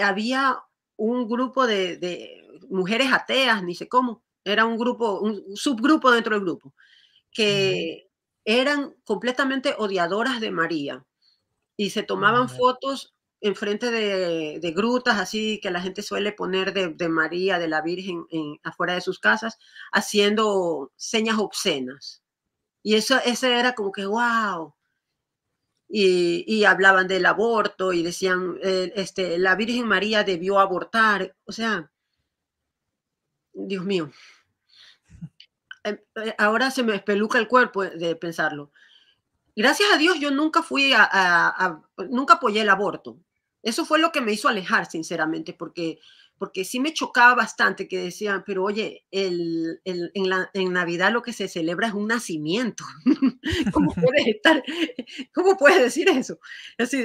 había un grupo de, de mujeres ateas, ni sé cómo, era un grupo, un subgrupo dentro del grupo, que eran completamente odiadoras de María y se tomaban ah. fotos enfrente de, grutas, así que la gente suele poner de, María, de la Virgen, afuera de sus casas, haciendo señas obscenas. Y eso ese era como que, wow. Y, hablaban del aborto y decían, eh, este, la Virgen María debió abortar. O sea, Dios mío. Em, eh, ahora se me espeluca el cuerpo eh, de pensarlo gracias a Dios yo nunca fui a, nunca apoyé el aborto. Eso fue lo que me hizo alejar, sinceramente, porque, porque sí me chocaba bastante que decían, pero oye, en, Navidad lo que se celebra es un nacimiento. ¿Cómo puedes puedes decir eso?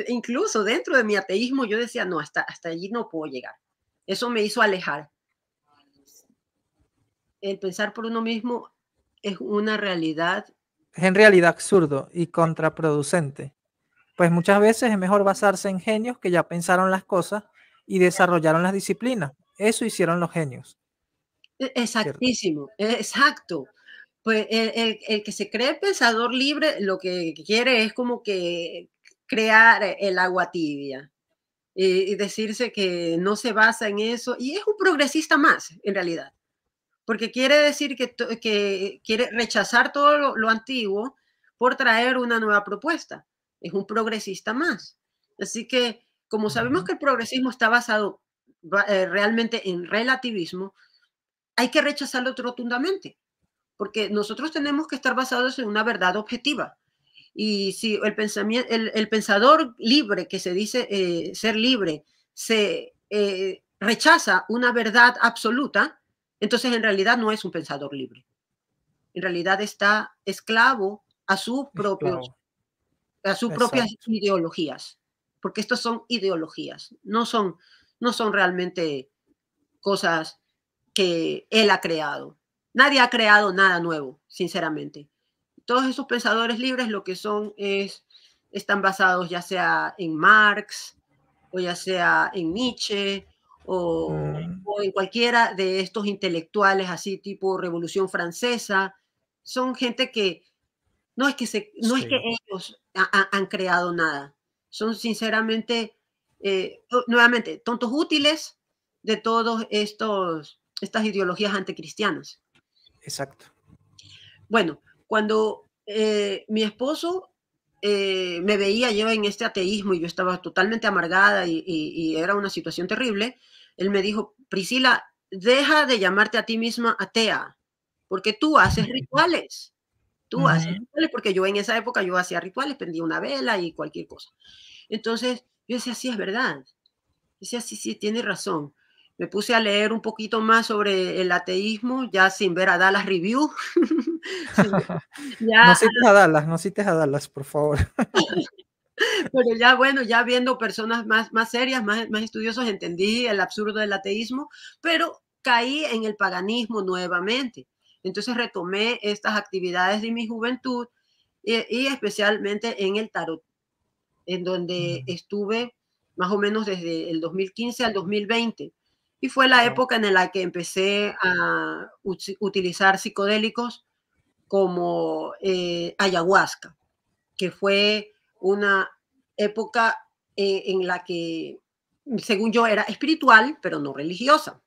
incluso dentro de mi ateísmo yo decía, no, hasta, hasta allí no puedo llegar. Eso me hizo alejar. El pensar por uno mismo es una realidad. Es en realidad absurdo y contraproducente pues muchas veces es mejor basarse en genios que ya pensaron las cosas y desarrollaron las disciplinas. Eso hicieron los genios. E-, exactísimo, exacto. Pues el, que se cree pensador libre lo que quiere es como que crear el agua tibia y, decirse que no se basa en eso y es un progresista más en realidad, porque quiere decir que, quiere rechazar todo lo antiguo por traer una nueva propuesta es un progresista más. Así que, como sabemos que el progresismo está basado eh, realmente en relativismo, hay que rechazarlo rotundamente, porque nosotros tenemos que estar basados en una verdad objetiva. Y si el, pensamiento, el, pensador libre, que se dice eh, ser libre, se eh, rechaza una verdad absoluta, entonces en realidad no es un pensador libre. En realidad está esclavo a su propio a sus propias ideologías, porque estos son ideologías, no son, no son realmente cosas que él ha creado. Nadie ha creado nada nuevo, sinceramente. Todos esos pensadores libres lo que son es, están basados ya sea en Marx o ya sea en Nietzsche o mm. en cualquiera de estos intelectuales así tipo Revolución Francesa. Son gente que no es que, se, no es que ellos han creado nada. Son sinceramente, eh, nuevamente, tontos útiles de todas estas ideologías anticristianas. Exacto. Bueno, cuando eh, mi esposo eh, me veía yo en este ateísmo y yo estaba totalmente amargada y era una situación terrible, él me dijo, Priscila, deja de llamarte a ti misma atea, porque tú haces rituales porque yo en esa época yo hacía rituales, prendía una vela y cualquier cosa. Entonces yo decía, sí, es verdad. Decía, sí, sí, tiene razón. Me puse a leer un poquito más sobre el ateísmo, ya sin ver a Dallas Review. no cites a Dallas, no cites a Dallas, por favor. Pero ya, bueno, ya viendo personas más, más serias, más, más estudiosas entendí el absurdo del ateísmo, pero caí en el paganismo nuevamente. Entonces retomé estas actividades de mi juventud eh, y, especialmente en el tarot, en donde estuve más o menos desde el 2015 al 2020. Y fue la época en la que empecé a utilizar psicodélicos como eh, ayahuasca, que fue una época eh, en la que, según yo, era espiritual, pero no religiosa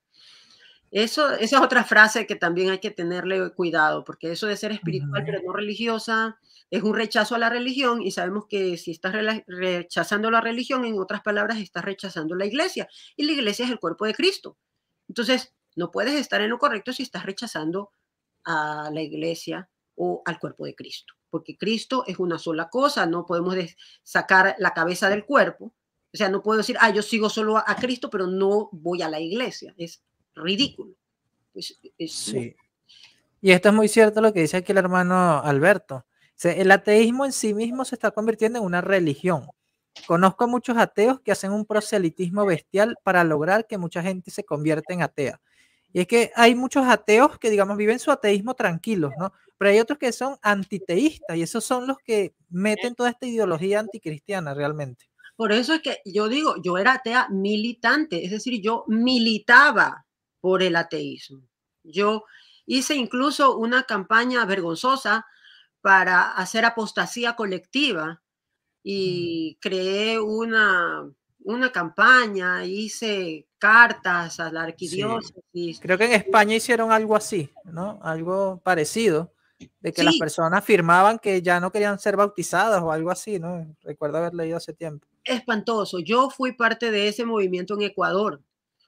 esa es otra frase que también hay que tenerle cuidado, porque eso de ser espiritual pero eh. no religiosa es un rechazo a la religión y sabemos que si estás rechazando la religión, en otras palabras, estás rechazando la iglesia y la iglesia es el cuerpo de Cristo. Entonces, no puedes estar en lo correcto si estás rechazando a la iglesia o al cuerpo de Cristo, porque Cristo es una sola cosa, no podemos sacar la cabeza del cuerpo. O sea, no puedo decir, ah, yo sigo solo a, a Cristo, pero no voy a la iglesia. Es ridículo. sí. Y esto es muy cierto lo que dice aquí el hermano Alberto. el ateísmo en sí mismo se está convirtiendo en una religión. Conozco muchos ateos que hacen un proselitismo bestial para lograr que mucha gente se convierta en atea. Y es que hay muchos ateos que, digamos, viven su ateísmo tranquilos, ¿no? Pero hay otros que son antiteístas y esos son los que meten toda esta ideología anticristiana realmente. Por eso es que yo digo, yo era atea militante, es decir, yo militaba por el ateísmo. Yo hice incluso una campaña vergonzosa para hacer apostasía colectiva mm. y creé una, una campaña, hice cartas a la arquidiócesis. Creo que en España hicieron algo así, ¿no? Algo parecido, de que las personas firmaban que ya no querían ser bautizadas o algo así, ¿no? Recuerdo haber leído hace tiempo. Espantoso. Yo fui parte de ese movimiento en Ecuador.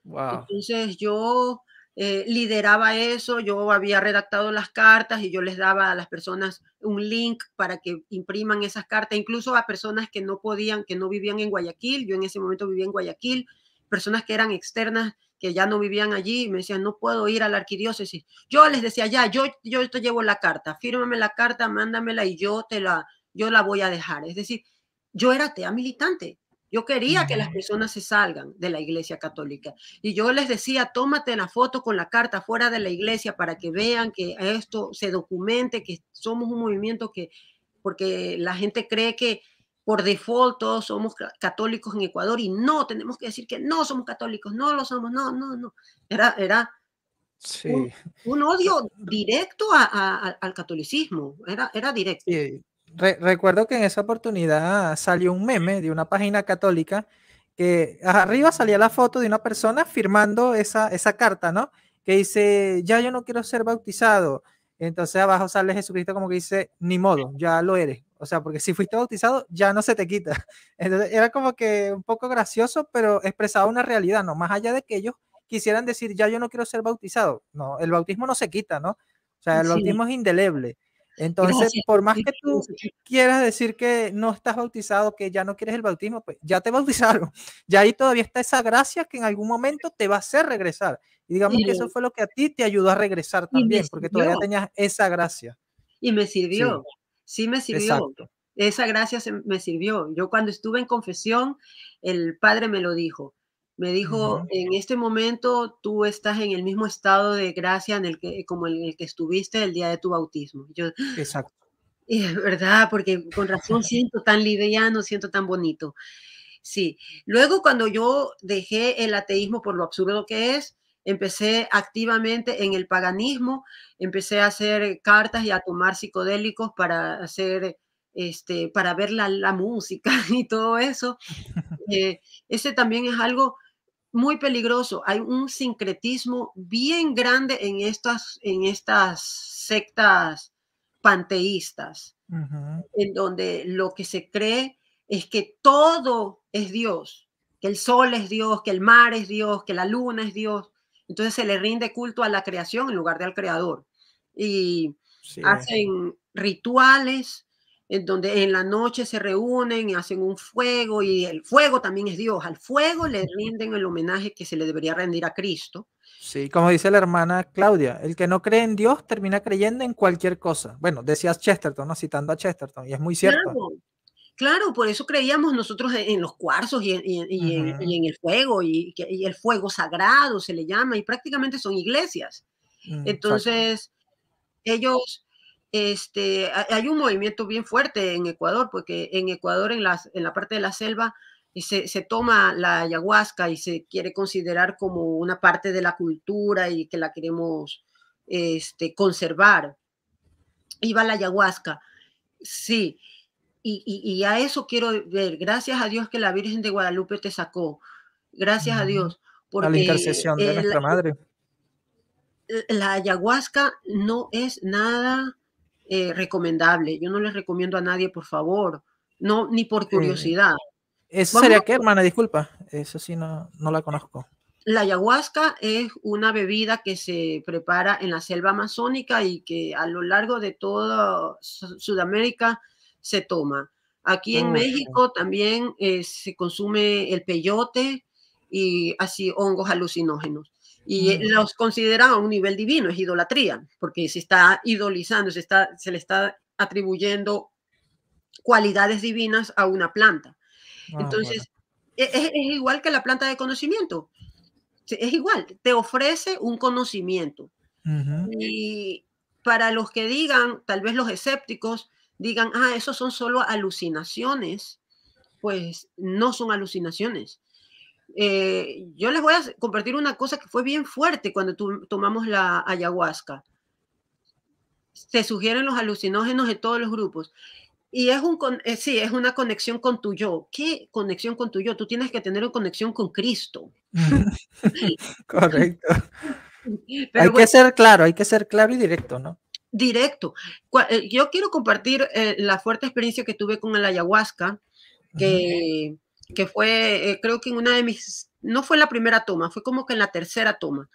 Entonces yo eh, lideraba eso, yo había redactado las cartas y yo les daba a las personas un link para que impriman esas cartas, incluso a personas que no podían, que no vivían en Guayaquil, yo en ese momento vivía en Guayaquil, personas que eran externas, que ya no vivían allí, me decían, no puedo ir a la arquidiócesis. Yo les decía, ya, yo, yo te llevo la carta, fírmame la carta, mándamela y yo te la, yo la voy a dejar. Es decir, yo era TEA militante, yo quería que las personas se salgan de la iglesia católica. Y yo les decía, tómate la foto con la carta fuera de la iglesia para que vean que esto se documente, que somos un movimiento que, porque la gente cree que por default todos somos católicos en Ecuador y no, tenemos que decir que no somos católicos, no lo somos, no, no, no. Era, era un, odio directo al catolicismo, era, era directo recuerdo que en esa oportunidad salió un meme de una página católica que arriba salía la foto de una persona firmando esa, esa carta, ¿no? Que dice, ya yo no quiero ser bautizado. Entonces abajo sale Jesucristo como que dice, ni modo, ya lo eres. O sea, porque si fuiste bautizado, ya no se te quita. Entonces era como que un poco gracioso, pero expresaba una realidad, ¿no? Más allá de que ellos quisieran decir, ya yo no quiero ser bautizado. No, el bautismo no se quita, ¿no? O sea, el bautismo es indeleble. Entonces, por más que tú quieras decir que no estás bautizado, que ya no quieres el bautismo, pues ya te bautizaron. Ya ahí todavía está esa gracia que en algún momento te va a hacer regresar. Y digamos que eso fue lo que a ti te ayudó a regresar también, porque todavía tenías esa gracia. Y me sirvió. Sí, me sirvió. Esa gracia me sirvió. Yo cuando estuve en confesión, el padre me lo dijo. Me dijo, en este momento tú estás en el mismo estado de gracia en el que, como en el que estuviste el día de tu bautismo. Yo, Exacto. Es verdad, porque con razón siento tan liviano, siento tan bonito. Sí. Luego cuando yo dejé el ateísmo por lo absurdo que es, empecé activamente en el paganismo, empecé a hacer cartas y a tomar psicodélicos para hacer este para ver la, música y todo eso. Eh, ese también es algo muy peligroso. Hay un sincretismo bien grande en estas, en estas sectas panteístas, en donde lo que se cree es que todo es Dios, que el sol es Dios, que el mar es Dios, que la luna es Dios. Entonces se le rinde culto a la creación en lugar del creador. Y hacen rituales en donde en la noche se reúnen y hacen un fuego y el fuego también es Dios. Al fuego le rinden el homenaje que se le debería rendir a Cristo. Sí, como dice la hermana Claudia, el que no cree en Dios termina creyendo en cualquier cosa. Bueno, decías Chesterton, ¿no? citando a Chesterton, y es muy cierto. Claro, por eso creíamos nosotros en los cuarzos y en, el fuego, y, el fuego sagrado se le llama, y prácticamente son iglesias. Mm, Entonces, ellos este, hay un movimiento bien fuerte en Ecuador, porque en Ecuador, en, las, en la parte de la selva, eh, se, se, toma la ayahuasca y se quiere considerar como una parte de la cultura y que la queremos este, conservar. Iba la ayahuasca, sí. Y, a eso quiero ver, gracias a Dios que la Virgen de Guadalupe te sacó, gracias a Dios. Porque, la intercesión de nuestra madre. La ayahuasca no es nada eh, recomendable. Yo no les recomiendo a nadie, por favor, no ni por curiosidad. ¿Eso sería qué, hermana? Disculpa, eso sí no, no la conozco. La ayahuasca es una bebida que se prepara en la selva amazónica y que a lo largo de toda Sudamérica se toma. Aquí en oh, México también eh, se consume el peyote y así hongos alucinógenos y los consideran a un nivel divino, es idolatría, porque se está idolizando, se, está, se le está atribuyendo cualidades divinas a una planta. Ah, Entonces, e, e, es, igual que la planta de conocimiento, es igual, te ofrece un conocimiento. Y para los que digan, tal vez los escépticos, digan, ah, eso son solo alucinaciones, pues no son alucinaciones. Eh, yo les voy a compartir una cosa que fue bien fuerte cuando tomamos la ayahuasca. Se sugieren los alucinógenos en todos los grupos. Y es, un, eh, sí, es una conexión con tu yo. ¿Qué conexión con tu yo? Tú tienes que tener una conexión con Cristo. Correcto. hay que ser claro, hay que ser claro y directo, ¿no? Directo. Eh, yo quiero compartir la fuerte experiencia que tuve con el ayahuasca, que que fue, eh, creo que en una de mis, no fue la primera toma, fue como que en la tercera toma.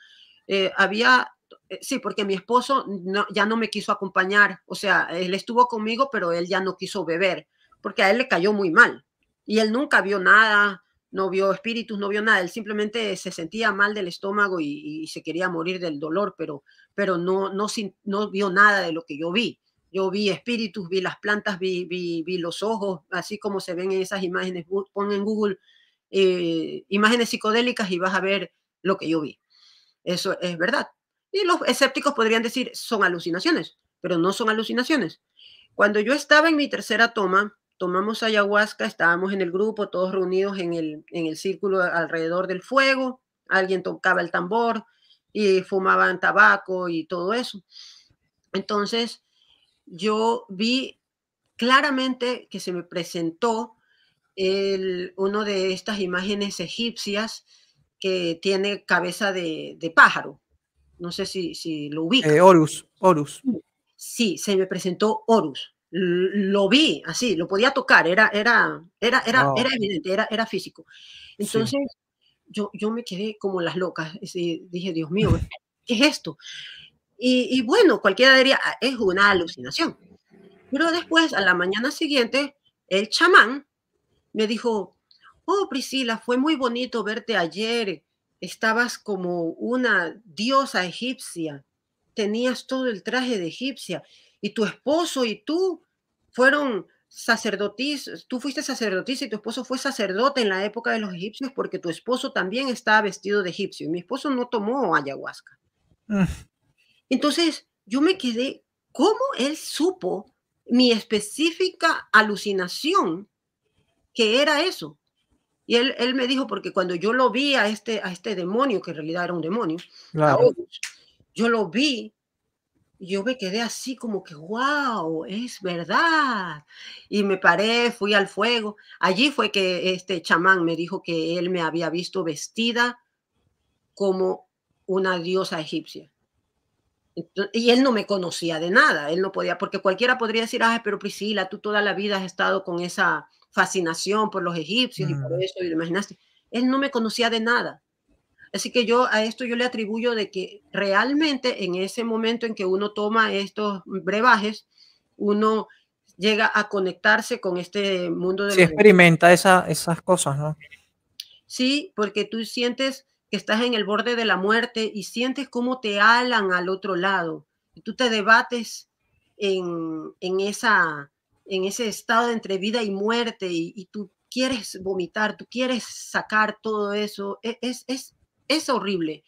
Eh, había, eh, sí, porque mi esposo ya no me quiso acompañar, o sea, él estuvo conmigo, pero él ya no quiso beber, porque a él le cayó muy mal. Y él nunca vio nada, no vio espíritus, no vio nada, él simplemente se sentía mal del estómago y, se quería morir del dolor, pero, pero no, no, sin no vio nada de lo que yo vi. Yo vi espíritus, vi las plantas, vi, vi, los ojos, así como se ven en esas imágenes. Pon en Google eh, imágenes psicodélicas y vas a ver lo que yo vi. Eso es verdad. Y los escépticos podrían decir, son alucinaciones, pero no son alucinaciones. Cuando yo estaba en mi tercera toma, tomamos ayahuasca, estábamos en el grupo, todos reunidos en el, en el círculo alrededor del fuego, alguien tocaba el tambor y fumaban tabaco y todo eso. Entonces, yo vi claramente que se me presentó el, uno de estas imágenes egipcias que tiene cabeza de, pájaro. No sé si, lo vi eh, Horus, Horus. Sí, se me presentó Horus. Lo vi así, lo podía tocar, era, era, era, era, ah. era evidente, era, era físico. Entonces, yo, yo me quedé como las locas. Dije, Dios mío, ¿qué es esto? Y, bueno, cualquiera diría, ah, es una alucinación. Pero después, a la mañana siguiente, el chamán me dijo, oh Priscila, fue muy bonito verte ayer, estabas como una diosa egipcia, tenías todo el traje de egipcia y tu esposo y tú fueron sacerdotis, tú fuiste sacerdotisa y tu esposo fue sacerdote en la época de los egipcios porque tu esposo también estaba vestido de egipcio y mi esposo no tomó ayahuasca. Mm. Entonces yo me quedé, ¿cómo él supo mi específica alucinación que era eso? Y él, me dijo, porque cuando yo lo vi a este, a este demonio, que en realidad era un demonio, yo lo vi yo me quedé así como que, wow, es verdad. Y me paré, fui al fuego. Allí fue que este chamán me dijo que él me había visto vestida como una diosa egipcia. Y él no me conocía de nada, él no podía, porque cualquiera podría decir, ah, pero Priscila, tú toda la vida has estado con esa fascinación por los egipcios y por mm. eso, y lo imaginaste. Él no me conocía de nada. Así que yo a esto yo le atribuyo de que realmente en ese momento en que uno toma estos brebajes, uno llega a conectarse con este mundo de... experimenta esas cosas, ¿no? Sí, porque tú sientes que estás en el borde de la muerte y sientes cómo te alan al otro lado. Y tú te debates en, en, esa, en ese estado entre vida y muerte y, tú quieres vomitar, tú quieres sacar todo eso. E, es, es, es horrible,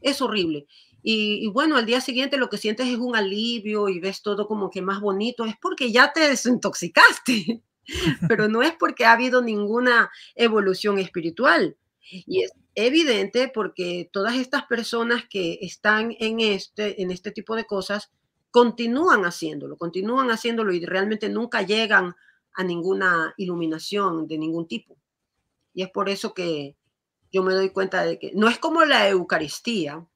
es horrible. Y, bueno, al día siguiente lo que sientes es un alivio y ves todo como que más bonito. Es porque ya te desintoxicaste, pero no es porque ha habido ninguna evolución espiritual. Y evidente porque todas estas personas que están en este, en este tipo de cosas continúan haciéndolo, continúan haciéndolo y realmente nunca llegan a ninguna iluminación de ningún tipo. Y es por eso que yo me doy cuenta de que no es como la Eucaristía,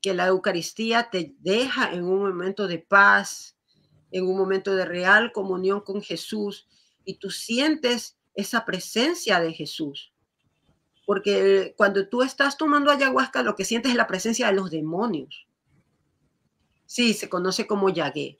que la Eucaristía te deja en un momento de paz, en un momento de real comunión con Jesús y tú sientes esa presencia de Jesús porque cuando tú estás tomando ayahuasca lo que sientes es la presencia de los demonios. Sí, se conoce como yagué.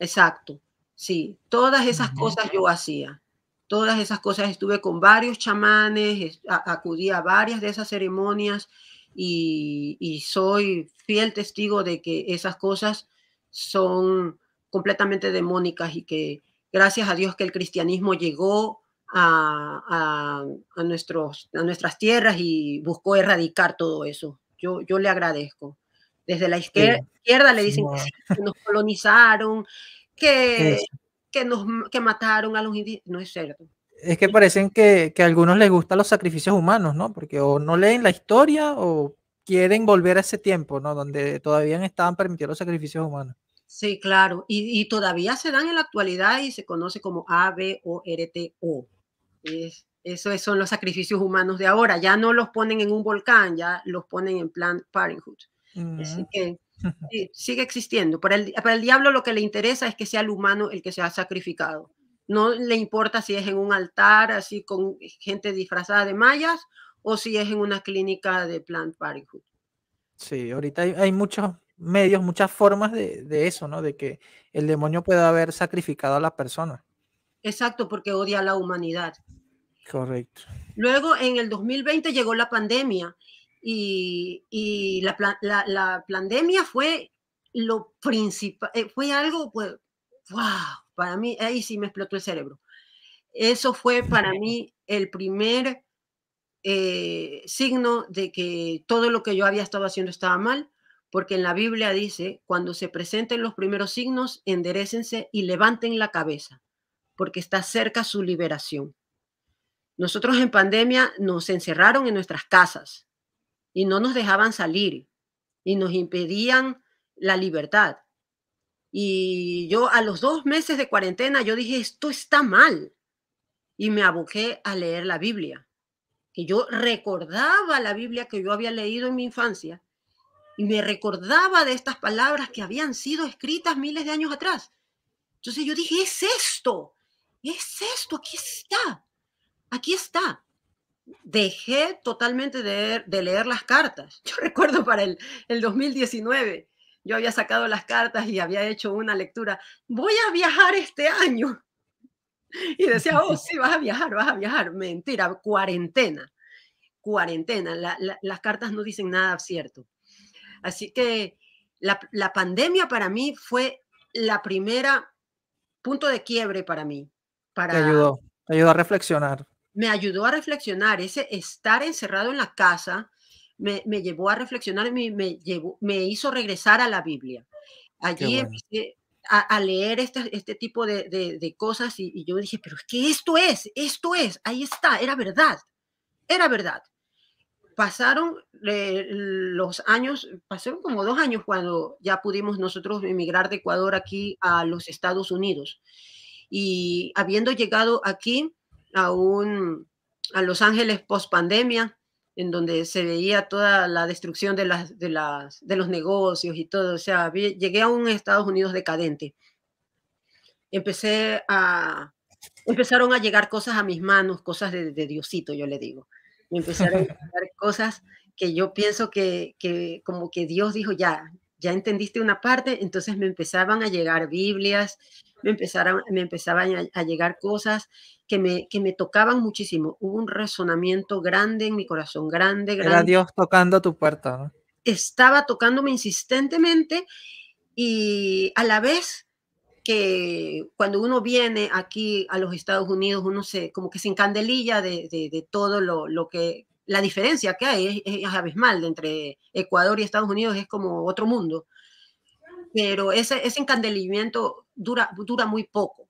Exacto. Sí, todas esas cosas yo hacía. Todas esas cosas estuve con varios chamanes, acudí a varias de esas ceremonias y, soy fiel testigo de que esas cosas son completamente demónicas y que gracias a Dios que el cristianismo llegó a, nuestros, a nuestras tierras y buscó erradicar todo eso. Yo, yo le agradezco. Desde la izquierda, le dicen que nos colonizaron, que, que, nos, que mataron a los indígenas. No es cierto. Es que parecen que, que, a algunos les gustan los sacrificios humanos, ¿no? Porque o no leen la historia o quieren volver a ese tiempo, ¿no? Donde todavía estaban permitidos los sacrificios humanos. Sí, claro. Y, y todavía se dan en la actualidad y se conoce como A, B, O, R, T, O. Es, esos son los sacrificios humanos de ahora. Ya no los ponen en un volcán, ya los ponen en Plant Parenthood. Mm. Así que sigue existiendo. Para el, diablo lo que le interesa es que sea el humano el que se ha sacrificado. No le importa si es en un altar, así con gente disfrazada de mayas, o si es en una clínica de Plant Parenthood. Sí, ahorita hay, muchos medios, muchas formas de, eso, ¿no? De que el demonio pueda haber sacrificado a las personas Exacto, porque odia a la humanidad. Correcto. Luego, en el 2020 llegó la pandemia y, la, pandemia fue lo principal, eh, fue algo, pues, wow, para mí, ahí sí me explotó el cerebro. Eso fue para mí el primer eh, signo de que todo lo que yo había estado haciendo estaba mal, porque en la Biblia dice, cuando se presenten los primeros signos, enderecense y levanten la cabeza porque está cerca su liberación. Nosotros en pandemia nos encerraron en nuestras casas y no nos dejaban salir y nos impedían la libertad. Y yo a los dos meses de cuarentena, yo dije, esto está mal. Y me aboqué a leer la Biblia, que yo recordaba la Biblia que yo había leído en mi infancia y me recordaba de estas palabras que habían sido escritas miles de años atrás. Entonces yo dije, es esto, es esto, aquí está, aquí está. Dejé totalmente de, leer, las cartas. Yo recuerdo para el, 2019, yo había sacado las cartas y había hecho una lectura, voy a viajar este año. Y decía, oh, sí, vas a viajar, vas a viajar. Mentira, cuarentena, cuarentena. las cartas no dicen nada cierto. Así que la, la pandemia para mí fue la primera punto de quiebre para mí ayudó, a reflexionar. Me ayudó a reflexionar, ese estar encerrado en la casa me, llevó a reflexionar, me, me, me hizo regresar a la Biblia. Allí a, leer este, este, tipo de, de, cosas y, yo dije, pero es que esto es, esto es, ahí está, era verdad, era verdad. Pasaron los años, pasaron como dos años cuando ya pudimos nosotros emigrar de Ecuador aquí a los Estados Unidos. Y habiendo llegado aquí a, a Los Ángeles post pandemia, en donde se veía toda la destrucción de, las, de, los negocios y todo, o sea, llegué a un Estados Unidos decadente. Empecé a, empezaron a llegar cosas a mis manos, cosas de, Diosito, yo le digo. Me empezaron a llegar cosas que yo pienso que, que, como que Dios dijo, ya, ya entendiste una parte, entonces me empezaban a llegar Biblias, me, empezaron, me empezaban a, llegar cosas que me, que me tocaban muchísimo. Hubo un razonamiento grande en mi corazón, grande, grande. Era Dios tocando tu puerta, Estaba tocándome insistentemente y a la vez que cuando uno viene aquí a los Estados Unidos, uno se como que se encandelilla de, todo lo, que, la diferencia que hay es abismal entre Ecuador y Estados Unidos, es como otro mundo pero ese, ese encandelamiento dura, dura muy poco.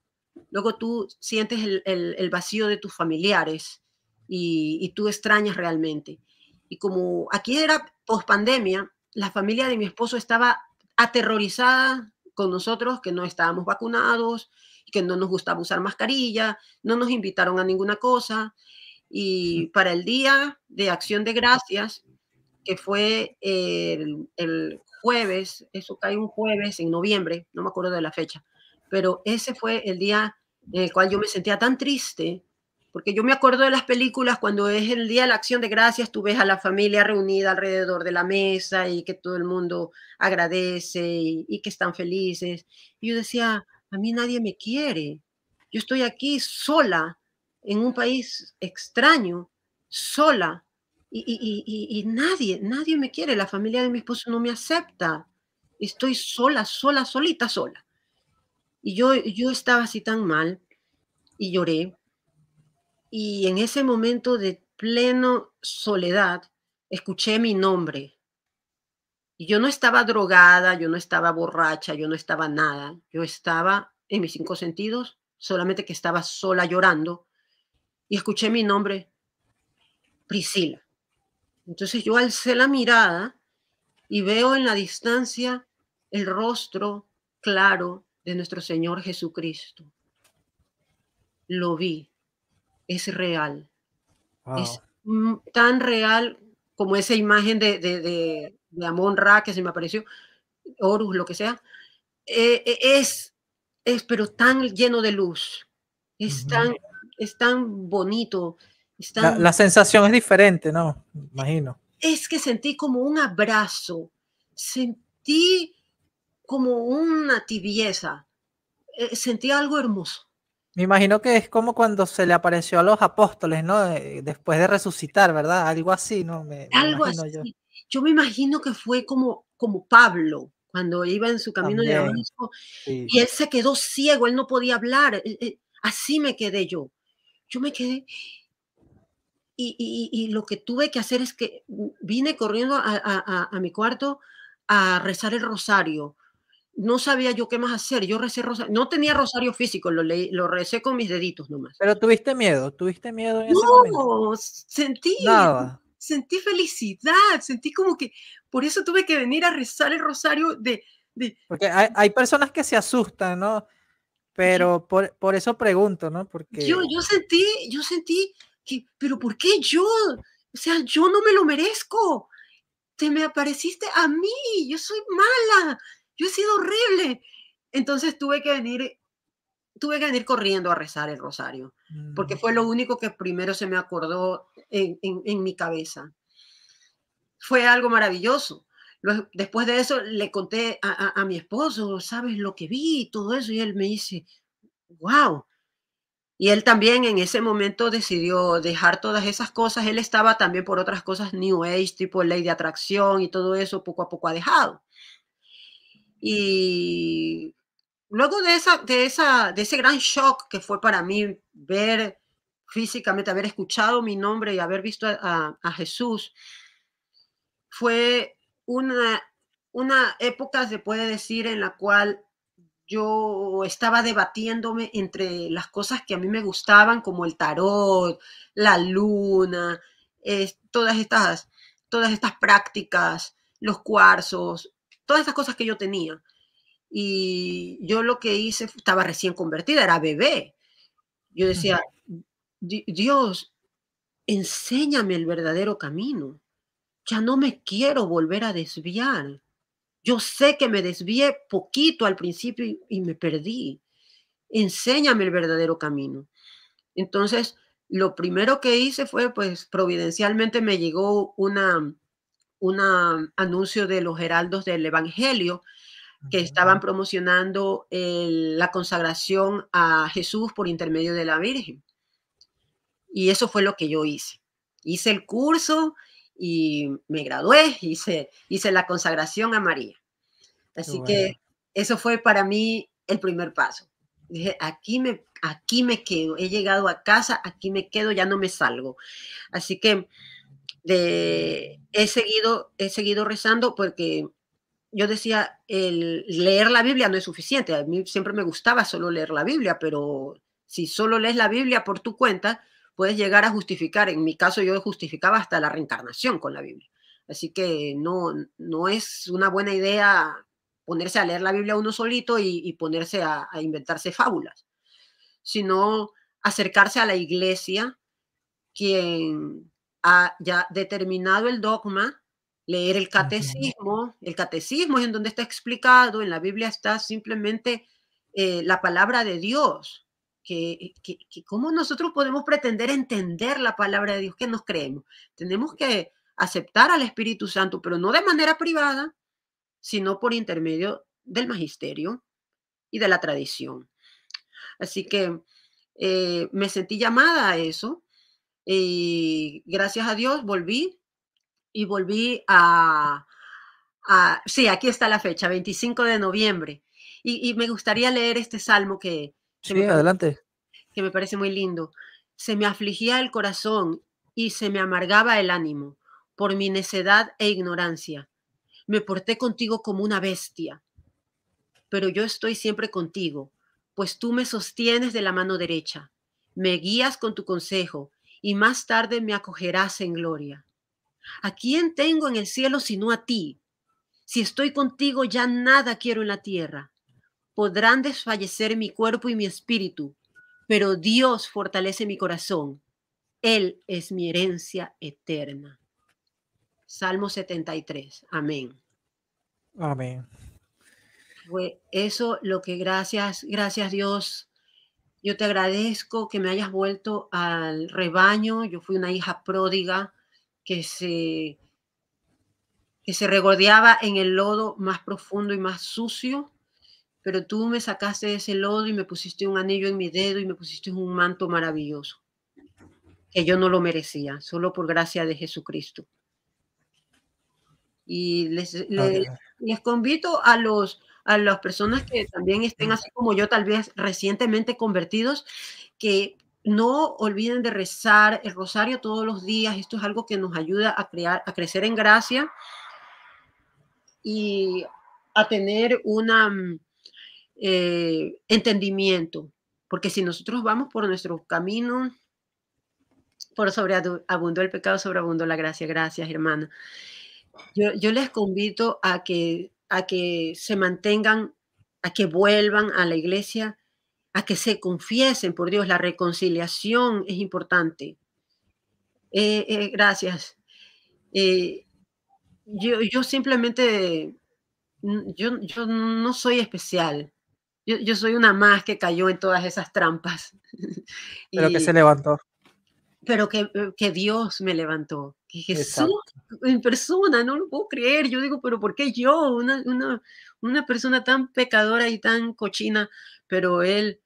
Luego tú sientes el, vacío de tus familiares y, y, tú extrañas realmente. Y como aquí era post pandemia, la familia de mi esposo estaba aterrorizada con nosotros, que no estábamos vacunados, que no nos gustaba usar mascarilla, no nos invitaron a ninguna cosa. Y para el día de acción de gracias, que fue el, jueves, eso cae un jueves en noviembre, no me acuerdo de la fecha, pero ese fue el día en el cual yo me sentía tan triste, porque yo me acuerdo de las películas cuando es el día de la acción de gracias, tú ves a la familia reunida alrededor de la mesa y que todo el mundo agradece y, y que están felices. Y yo decía, a mí nadie me quiere, yo estoy aquí sola, en un país extraño, sola, y, nadie, nadie me quiere, la familia de mi esposo no me acepta, estoy sola, sola, solita, sola. Y yo, yo estaba así tan mal y lloré. Y en ese momento de pleno soledad, escuché mi nombre. Y yo no estaba drogada, yo no estaba borracha, yo no estaba nada. Yo estaba en mis cinco sentidos, solamente que estaba sola llorando. Y escuché mi nombre, Priscila. Entonces yo alcé la mirada y veo en la distancia el rostro claro de nuestro Señor Jesucristo. Lo vi, es real. Es tan real como esa imagen de, de, de, Amon Ra que se me apareció, Horus, lo que sea. Eh, eh, es, es, pero tan lleno de luz, es, tan, es tan bonito, la, sensación es diferente, ¿no? Imagino. Es que sentí como un abrazo, sentí como una tibieza, eh, sentí algo hermoso. Me imagino que es como cuando se le apareció a los apóstoles, ¿no? Eh, después de resucitar, ¿verdad? Algo así, ¿no? algo así. Yo. me imagino que fue como, como Pablo, cuando iba en su camino de y él se quedó ciego, él no podía hablar. Eh, así me quedé yo. Yo me quedé y, lo que tuve que hacer es que vine corriendo a, mi cuarto a rezar el rosario. No sabía yo qué más hacer. Yo recé rosario. No tenía rosario físico, lo, lo recé con mis deditos nomás. Pero tuviste miedo, tuviste miedo. En no, sentí. Sentí felicidad, sentí como que. Por eso tuve que venir a rezar el rosario de. de... Porque hay, hay personas que se asustan, ¿no? Pero por, eso pregunto, ¿no? Porque... Yo, yo sentí, yo sentí que, pero ¿por qué yo? O sea, yo no me lo merezco. Te me apareciste a mí, yo soy mala, yo he sido horrible. Entonces tuve que venir, tuve que venir corriendo a rezar el rosario, porque fue lo mm. único que primero se me acordó en, mi cabeza. Fue algo maravilloso. Después de eso le conté a, mi esposo, ¿sabes lo que vi? Todo eso, y él me dice, wow, y él también en ese momento decidió dejar todas esas cosas. Él estaba también por otras cosas New Age, tipo ley de atracción y todo eso, poco a poco ha dejado. Y luego de, esa, de, esa, de ese gran shock que fue para mí ver físicamente, haber escuchado mi nombre y haber visto a, Jesús, fue una, una época, se puede decir, en la cual yo estaba debatiéndome entre las cosas que a mí me gustaban, como el tarot, la luna, todas, estas, todas estas prácticas, los cuarzos, todas estas cosas que yo tenía. Y yo lo que hice, estaba recién convertida, era bebé. Yo decía, Dios, enséñame el verdadero camino. Ya no me quiero volver a desviar. Yo sé que me desvié poquito al principio y, me perdí. Enséñame el verdadero camino. Entonces, lo primero que hice fue, pues, providencialmente me llegó una, un anuncio de los heraldos del Evangelio que estaban promocionando la consagración a Jesús por intermedio de la Virgen. Y eso fue lo que yo hice. Hice el curso, y me gradué, hice, hice la consagración a María. Así que eso fue para mí el primer paso. Dije, aquí me, aquí me quedo, he llegado a casa, aquí me quedo, ya no me salgo. Así que he, seguido, he seguido rezando porque yo decía, el leer la Biblia no es suficiente. A mí siempre me gustaba solo leer la Biblia, pero si solo lees la Biblia por tu cuenta, puedes llegar a justificar, en mi caso yo justificaba hasta la reencarnación con la Biblia. Así que no, no es una buena idea ponerse a leer la Biblia uno solito y, ponerse a, inventarse fábulas, sino acercarse a la iglesia, quien ha ya determinado el dogma, leer el catecismo. El catecismo es en donde está explicado, en la Biblia está simplemente eh, la palabra de Dios que, cómo nosotros podemos pretender entender la palabra de Dios ¿Qué nos creemos. Tenemos que aceptar al Espíritu Santo, pero no de manera privada, sino por intermedio del magisterio y de la tradición. Así que eh, me sentí llamada a eso y gracias a Dios volví y volví a, sí, aquí está la fecha, 25 de noviembre. y me gustaría leer este salmo que, Sí, adelante. Que me parece muy lindo. Se me afligía el corazón y se me amargaba el ánimo por mi necedad e ignorancia. Me porté contigo como una bestia, pero yo estoy siempre contigo, pues tú me sostienes de la mano derecha, me guías con tu consejo y más tarde me acogerás en gloria. ¿A quién tengo en el cielo sino a ti? Si estoy contigo ya nada quiero en la tierra podrán desfallecer mi cuerpo y mi espíritu, pero Dios fortalece mi corazón. Él es mi herencia eterna. Salmo 73. Amén. Amén. eso lo que gracias, gracias Dios. Yo te agradezco que me hayas vuelto al rebaño. Yo fui una hija pródiga que se, que se regodeaba en el lodo más profundo y más sucio pero tú me sacaste de ese lodo y me pusiste un anillo en mi dedo y me pusiste un manto maravilloso, que yo no lo merecía, solo por gracia de Jesucristo. Y les, les, convito a los a las personas que también estén así como yo, tal vez recientemente convertidos, que no olviden de rezar el rosario todos los días. Esto es algo que nos ayuda a crear, a crecer en gracia y a tener una mm, eh, entendimiento, porque si nosotros vamos por nuestro camino, por sobreabundó el pecado, sobreabundo la gracia. Gracias, hermana. Yo, yo, les convito a que, a que se mantengan, a que vuelvan a la iglesia, a que se confiesen, por Dios, la reconciliación es importante. Eh, eh, gracias. yo, simplemente, yo, yo no soy especial, yo, soy una más que cayó en todas esas trampas. Pero que se levantó. Pero que, Dios me levantó, que Jesús en persona, no lo puedo creer. Yo digo, pero ¿por qué yo? Una, persona tan pecadora y tan cochina, pero Él,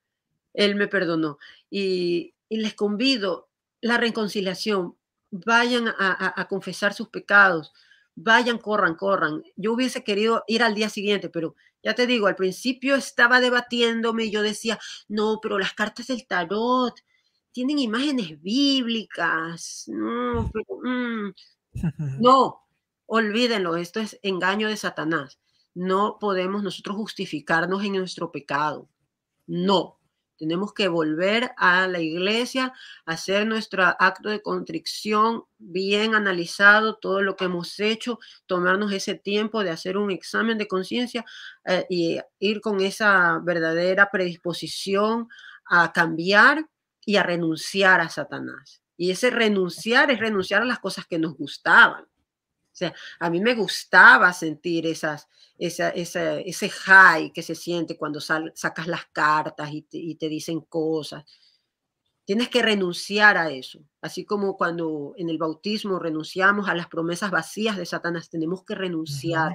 él me perdonó. Y, les convido la reconciliación, vayan a confesar sus pecados, vayan, corran, corran. Yo hubiese querido ir al día siguiente, pero ya te digo, al principio estaba debatiéndome y yo decía, no, pero las cartas del tarot tienen imágenes bíblicas. No, mm. olvídenlo, esto es engaño de Satanás. No podemos nosotros justificarnos en nuestro pecado. No, tenemos que volver a la iglesia, hacer nuestro acto de contrición bien analizado, todo lo que hemos hecho, tomarnos ese tiempo de hacer un examen de conciencia eh, y ir con esa verdadera predisposición a cambiar y a renunciar a Satanás. Y ese renunciar es renunciar a las cosas que nos gustaban o sea, a mí me gustaba sentir esas, esa, ese high que se siente cuando sacas las cartas y te, dicen cosas. Tienes que renunciar a eso. Así como cuando en el bautismo renunciamos a las promesas vacías de Satanás, tenemos que renunciar.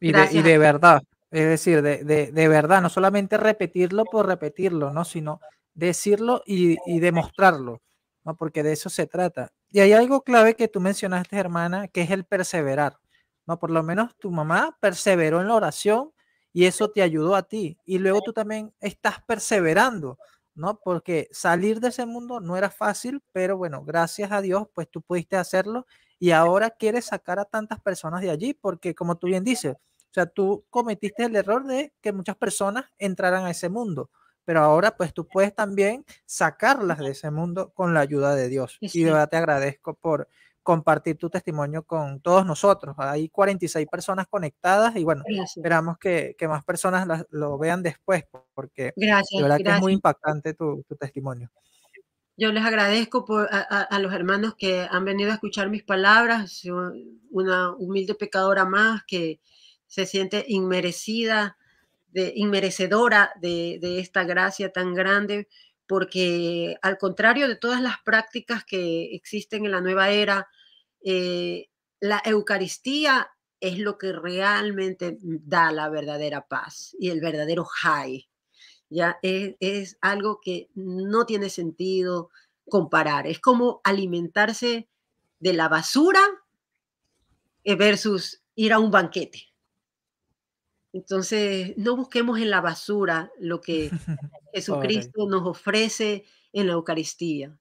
Y de, verdad, es decir, de, verdad, no solamente repetirlo por repetirlo, ¿no? sino decirlo y demostrarlo porque de eso se trata. Y hay algo clave que tú mencionaste, hermana, que es el perseverar. ¿no? Por lo menos tu mamá perseveró en la oración y eso te ayudó a ti. Y luego tú también estás perseverando, ¿no? Porque salir de ese mundo no era fácil, pero bueno, gracias a Dios, pues tú pudiste hacerlo y ahora quieres sacar a tantas personas de allí, porque como tú bien dices, o sea, tú cometiste el error de que muchas personas entraran a ese mundo pero ahora pues tú puedes también sacarlas de ese mundo con la ayuda de Dios. Y de verdad te agradezco por compartir tu testimonio con todos nosotros. Hay 46 personas conectadas y bueno, esperamos que, que, más personas lo vean después porque gracias, de verdad que es muy impactante tu, testimonio. Yo les agradezco a, a, los hermanos que han venido a escuchar mis palabras, una humilde pecadora más que se siente inmerecida de inmerecedora de, esta gracia tan grande, porque al contrario de todas las prácticas que existen en la nueva era, eh, la Eucaristía es lo que realmente da la verdadera paz y el verdadero high. Ya es algo que no tiene sentido comparar. Es como alimentarse de la basura eh, versus ir a un banquete. Entonces, no busquemos en la basura lo que Jesucristo nos ofrece en la Eucaristía.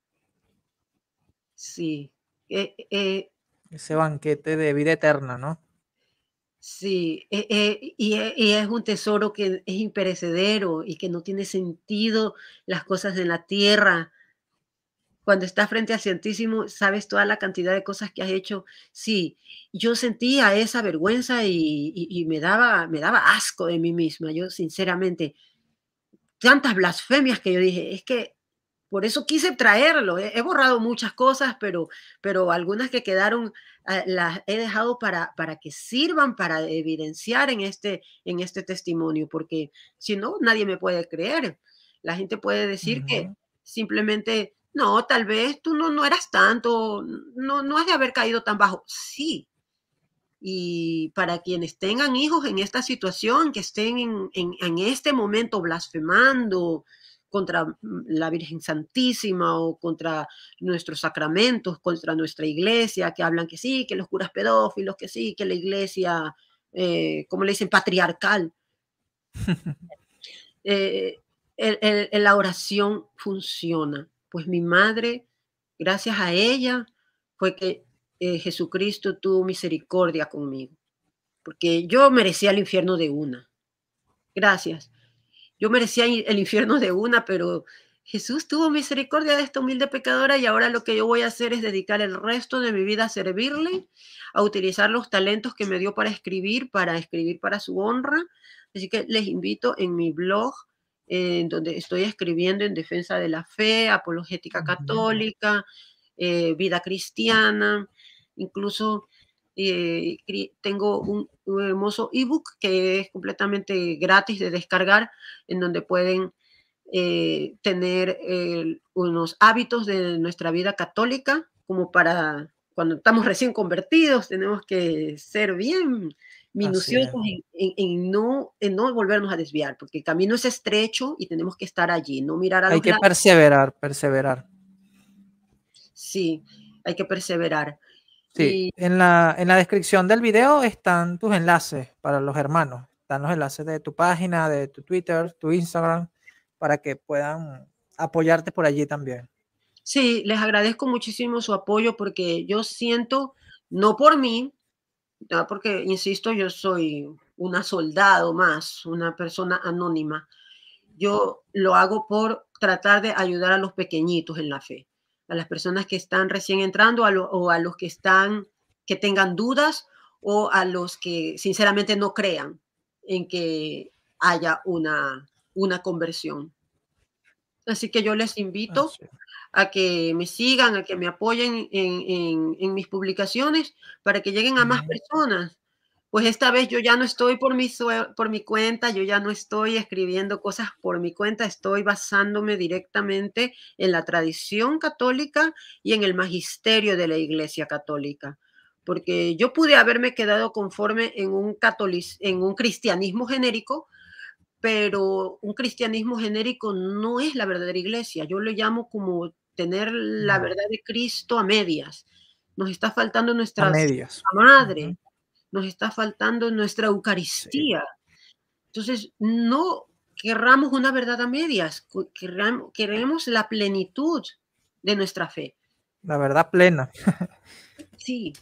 Sí. Eh, eh, Ese banquete de vida eterna, ¿no? Sí, eh, y, e, y, es un tesoro que es imperecedero y que no tiene sentido las cosas de la tierra cuando estás frente al Santísimo, sabes toda la cantidad de cosas que has hecho. Sí, yo sentía esa vergüenza y, me, daba, me daba asco de mí misma, yo sinceramente. Tantas blasfemias que yo dije, es que por eso quise traerlo. He, borrado muchas cosas, pero, pero algunas que quedaron eh, las he dejado para, para que sirvan para evidenciar en este, en este testimonio, porque si no, nadie me puede creer. La gente puede decir que simplemente no, tal vez tú no, eras tanto, no, has de haber caído tan bajo. Sí. Y para quienes tengan hijos en esta situación, que estén en, este momento blasfemando contra la Virgen Santísima o contra nuestros sacramentos, contra nuestra iglesia, que hablan que sí, que los curas pedófilos, que sí, que la iglesia, eh, como le dicen, patriarcal. Eh, la oración funciona pues mi madre, gracias a ella, fue que eh, Jesucristo tuvo misericordia conmigo, porque yo merecía el infierno de una. Gracias. Yo merecía el infierno de una, pero Jesús tuvo misericordia de esta humilde pecadora y ahora lo que yo voy a hacer es dedicar el resto de mi vida a servirle, a utilizar los talentos que me dio para escribir, para escribir para su honra. Así que les invito en mi blog eh, en donde estoy escribiendo en defensa de la fe, apologética católica, eh, vida cristiana, incluso eh, tengo un, un hermoso ebook que es completamente gratis de descargar, en donde pueden tener unos hábitos de nuestra vida católica, como para cuando estamos recién convertidos, tenemos que ser bien minuciosos en, no, volvernos a desviar, porque el camino es estrecho y tenemos que estar allí, no mirar a Hay que perseverar, perseverar. Sí, hay que perseverar. Sí, en, la, en la descripción del video están tus enlaces para los hermanos, están los enlaces de tu página, de tu Twitter, tu Instagram, para que puedan apoyarte por allí también. Sí, les agradezco muchísimo su apoyo porque yo siento, no por mí, porque, insisto, yo soy una soldado más, una persona anónima. Yo lo hago por tratar de ayudar a los pequeñitos en la fe, a las personas que están recién entrando o a los que están, que tengan dudas o a los que sinceramente no crean en que haya una, una conversión. Así que yo les invito a que me sigan, a que me apoyen en, mis publicaciones para que lleguen a más personas. Pues esta vez yo ya no estoy por mi, por mi cuenta, yo ya no estoy escribiendo cosas por mi cuenta, estoy basándome directamente en la tradición católica y en el magisterio de la Iglesia Católica porque yo pude haberme quedado conforme en un, en un cristianismo genérico, pero un cristianismo genérico no es la verdadera iglesia. Yo lo llamo como tener la verdad de Cristo a medias. Nos está faltando nuestra madre, nos está faltando nuestra Eucaristía. Entonces, no querramos una verdad a medias, queremos la plenitud de nuestra fe. La verdad plena. sí.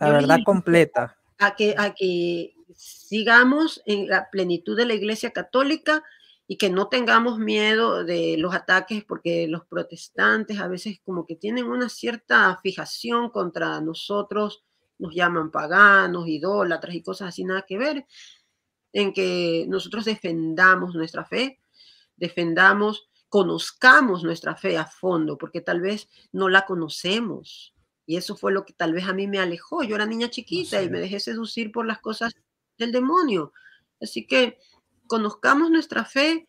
La verdad completa. A que, a que sigamos en la plenitud de la Iglesia Católica y que no tengamos miedo de los ataques porque los protestantes a veces como que tienen una cierta fijación contra nosotros, nos llaman paganos, idólatras y cosas así, nada que ver, en que nosotros defendamos nuestra fe, defendamos, conozcamos nuestra fe a fondo, porque tal vez no la conocemos. Y eso fue lo que tal vez a mí me alejó. Yo era niña chiquita y me dejé seducir por las cosas del demonio. Así que conozcamos nuestra fe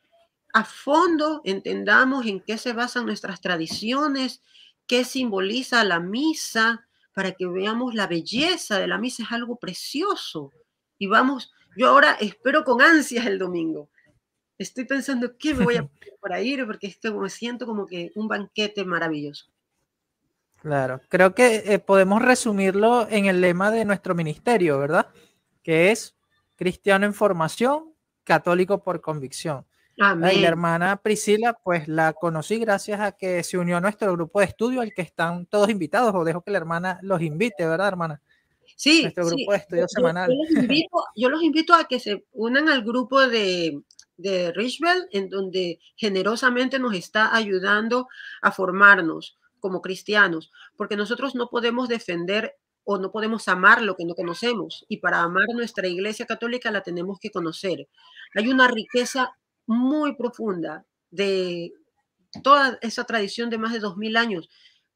a fondo, entendamos en qué se basan nuestras tradiciones, qué simboliza la misa, para que veamos la belleza de la misa, es algo precioso. Y vamos, yo ahora espero con ansias el domingo. Estoy pensando qué me voy a poner para ir, porque me siento como que un banquete maravilloso. Claro, creo que eh, podemos resumirlo en el lema de nuestro ministerio, ¿verdad? Que es cristiano en formación, católico por convicción. Eh, Amén. La hermana Priscila, pues la conocí gracias a que se unió a nuestro grupo de estudio al que están todos invitados. o dejo que la hermana los invite, ¿verdad, hermana? Sí. Nuestro grupo de estudio yo, semanal. Yo los, invito, a que se unan al grupo de, de en donde generosamente nos está ayudando a formarnos como cristianos, porque nosotros no podemos defender o no podemos amar lo que no conocemos. Y para amar nuestra Iglesia Católica la tenemos que conocer. Hay una riqueza muy profunda de toda esa tradición de más de dos mil años.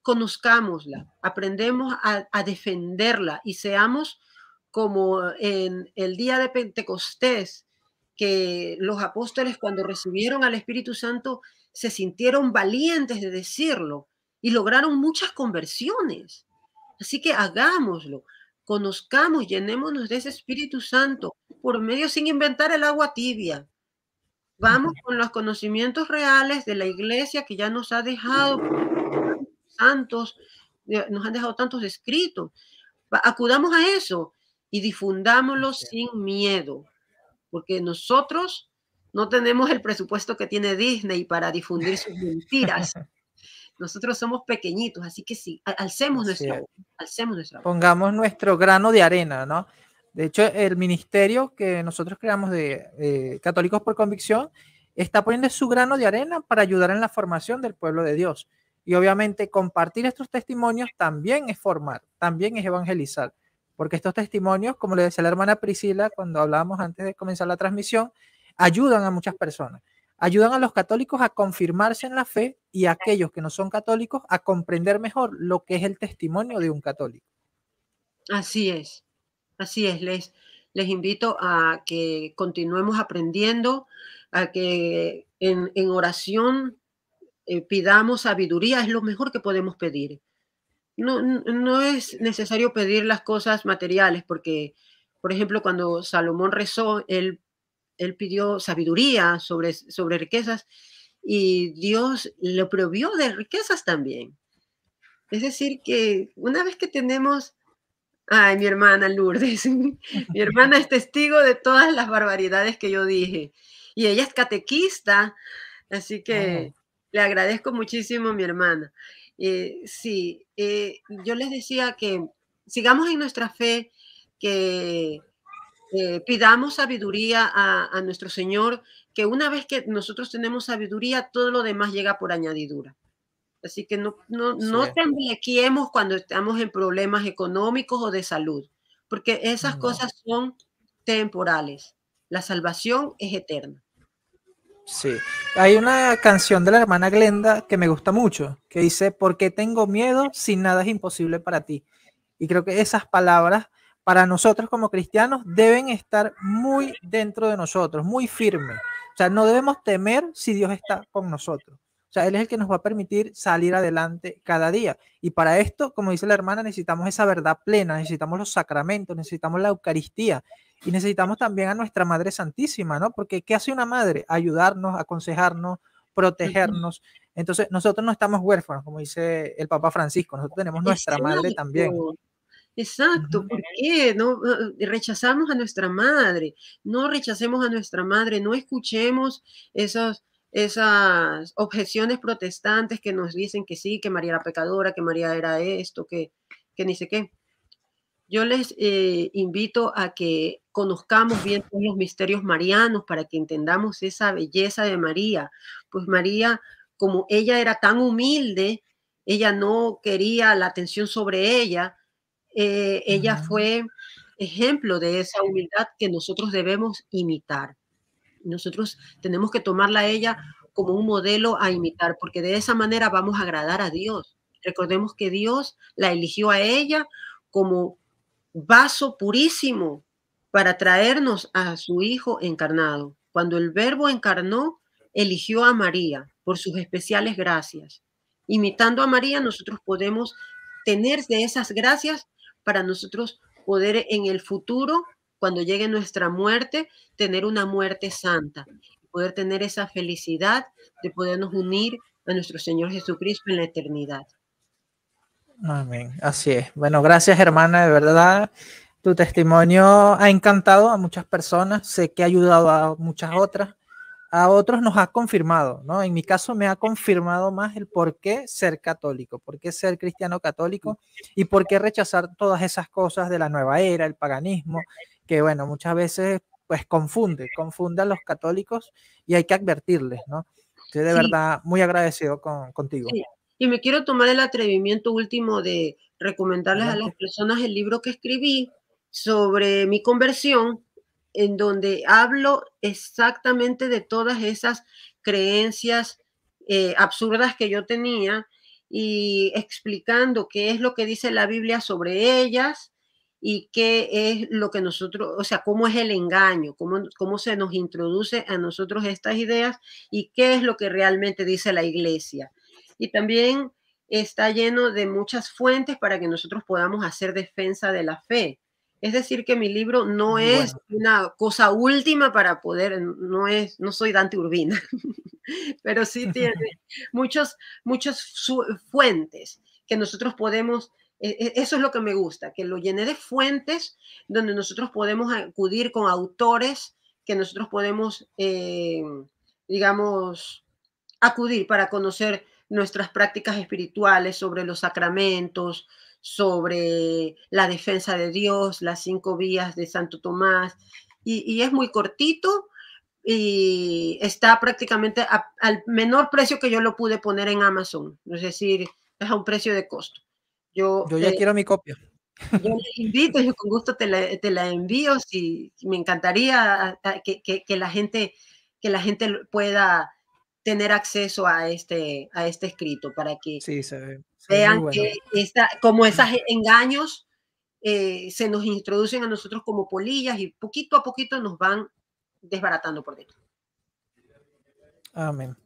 Conozcámosla, aprendemos a, a, defenderla y seamos como en el día de Pentecostés, que los apóstoles cuando recibieron al Espíritu Santo se sintieron valientes de decirlo y lograron muchas conversiones. Así que hagámoslo, conozcamos, llenémonos de ese Espíritu Santo por medio sin inventar el agua tibia. Vamos con los conocimientos reales de la iglesia que ya nos ha dejado santos, nos han dejado tantos escritos. Acudamos a eso y difundámoslo sin miedo, porque nosotros no tenemos el presupuesto que tiene Disney para difundir sus mentiras. Nosotros somos pequeñitos, así que sí, alcemos nuestro Alcemos Pongamos nuestro grano de arena, ¿no? De hecho, el ministerio que nosotros creamos de Católicos por Convicción está poniendo su grano de arena para ayudar en la formación del pueblo de Dios. Y obviamente compartir estos testimonios también es formar, también es evangelizar, porque estos testimonios, como le decía la hermana Priscila cuando hablábamos antes de comenzar la transmisión, ayudan a muchas personas ayudan a los católicos a confirmarse en la fe y a aquellos que no son católicos a comprender mejor lo que es el testimonio de un católico. Así es, así es, les, les invito a que continuemos aprendiendo, a que en, oración eh, pidamos sabiduría, es lo mejor que podemos pedir. No, no es necesario pedir las cosas materiales porque, por ejemplo, cuando Salomón rezó, él él pidió sabiduría sobre, sobre riquezas y Dios lo provió de riquezas también. Es decir, que una vez que tenemos, ay, mi hermana Lourdes, mi hermana es testigo de todas las barbaridades que yo dije y ella es catequista, así que le agradezco muchísimo mi hermana. Eh, sí, eh, yo les decía que sigamos en nuestra fe, que eh, pidamos sabiduría a, nuestro Señor, que una vez que nosotros tenemos sabiduría, todo lo demás llega por añadidura. Así que no, no, no cuando estamos en problemas económicos o de salud, porque esas cosas son temporales. La salvación es eterna. Sí, hay una canción de la hermana Glenda que me gusta mucho, que dice, qué tengo miedo si nada es imposible para ti. Y creo que esas palabras para nosotros como cristianos deben estar muy dentro de nosotros, muy firme. O sea, no debemos temer si Dios está con nosotros. O sea, Él es el que nos va a permitir salir adelante cada día. Y para esto, como dice la hermana, necesitamos esa verdad plena, necesitamos los sacramentos, necesitamos la Eucaristía y necesitamos también a nuestra Madre Santísima, ¿no? Porque ¿qué hace una madre? Ayudarnos, aconsejarnos, protegernos. Entonces, nosotros no estamos huérfanos, como dice el Papa Francisco, nosotros tenemos nuestra madre también. Exacto, ¿por qué? No, eh, eh, rechazamos a nuestra madre, no rechacemos a nuestra madre, no escuchemos esas esas objeciones protestantes que nos dicen que sí, que María era pecadora, que María era esto, que, que ni sé qué. Yo les eh, invito a que conozcamos bien los misterios marianos para que entendamos esa belleza de María. Pues María, como ella era tan humilde, ella no quería la atención sobre ella, eh, ella fue ejemplo de esa humildad que nosotros debemos imitar. Nosotros tenemos que tomarla a ella como un modelo a imitar, porque de esa manera vamos a agradar a Dios. Recordemos que Dios la eligió a ella como vaso purísimo para traernos a su Hijo encarnado. Cuando el Verbo encarnó, eligió a María por sus especiales gracias. Imitando a María, nosotros podemos tener de esas gracias para nosotros poder en el futuro, cuando llegue nuestra muerte, tener una muerte santa, poder tener esa felicidad de podernos unir a nuestro Señor Jesucristo en la eternidad. Amén, así es. Bueno, gracias hermana, de verdad. Tu testimonio ha encantado a muchas personas, sé que ha ayudado a muchas otras a otros nos ha confirmado, ¿no? En mi caso me ha confirmado más el por qué ser católico, por qué ser cristiano católico y por qué rechazar todas esas cosas de la nueva era, el paganismo, que bueno, muchas veces pues confunde, confunde a los católicos y hay que advertirles, ¿no? Estoy de verdad muy agradecido contigo. Y me quiero tomar el atrevimiento último de recomendarles a las personas el libro que escribí sobre mi conversión, en donde hablo exactamente de todas esas creencias eh, absurdas que yo tenía y explicando qué es lo que dice la Biblia sobre ellas y qué es lo que nosotros, o sea, cómo es el engaño, cómo, cómo se nos introduce a nosotros estas ideas y qué es lo que realmente dice la iglesia. Y también está lleno de muchas fuentes para que nosotros podamos hacer defensa de la fe. Es decir, que mi libro no es una cosa última para poder, no es, no soy Dante Urbina, pero sí tiene muchos, muchas fuentes que nosotros podemos, e, e, eso es lo que me gusta, que lo llené de fuentes donde nosotros podemos acudir con autores que nosotros podemos, eh, digamos, acudir para conocer nuestras prácticas espirituales sobre los sacramentos, sobre la defensa de Dios, las cinco vías de Santo Tomás, y, es muy cortito y está prácticamente al menor precio que yo lo pude poner en Amazon, es decir, es a un precio de costo. Yo, yo ya eh, quiero mi copia. Yo invito, yo con gusto te la, envío, si me encantaría la gente, que la gente pueda tener acceso a este, a este escrito para que vean que como mm. esos e, engaños eh, se nos introducen a nosotros como polillas y poquito a poquito nos van desbaratando por dentro. Amén.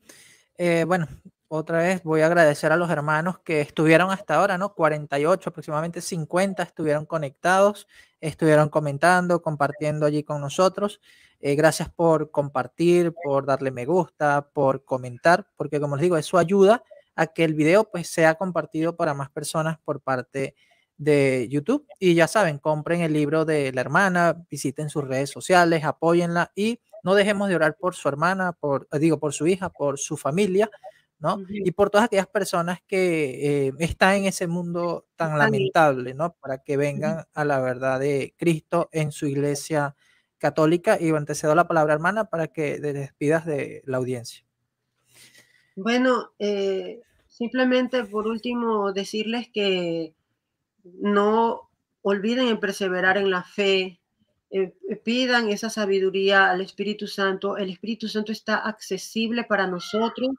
Eh, bueno, otra vez voy a agradecer a los hermanos que estuvieron hasta ahora, ¿no? 48, aproximadamente 50 estuvieron conectados, estuvieron comentando, compartiendo allí con nosotros. Eh, gracias por compartir, por darle me gusta, por comentar, porque como les digo, eso ayuda a que el video pues sea compartido para más personas por parte de YouTube. Y ya saben, compren el libro de la hermana, visiten sus redes sociales, apóyenla y no dejemos de orar por su hermana, por, eh, digo, por su hija, por su familia, ¿no? Y por todas aquellas personas que eh, están en ese mundo tan lamentable, ¿no? Para que vengan a la verdad de Cristo en su iglesia católica. Y antecedo la palabra, hermana, para que te despidas de la audiencia. Bueno, eh, simplemente por último decirles que no olviden en perseverar en la fe, eh, pidan esa sabiduría al Espíritu Santo. El Espíritu Santo está accesible para nosotros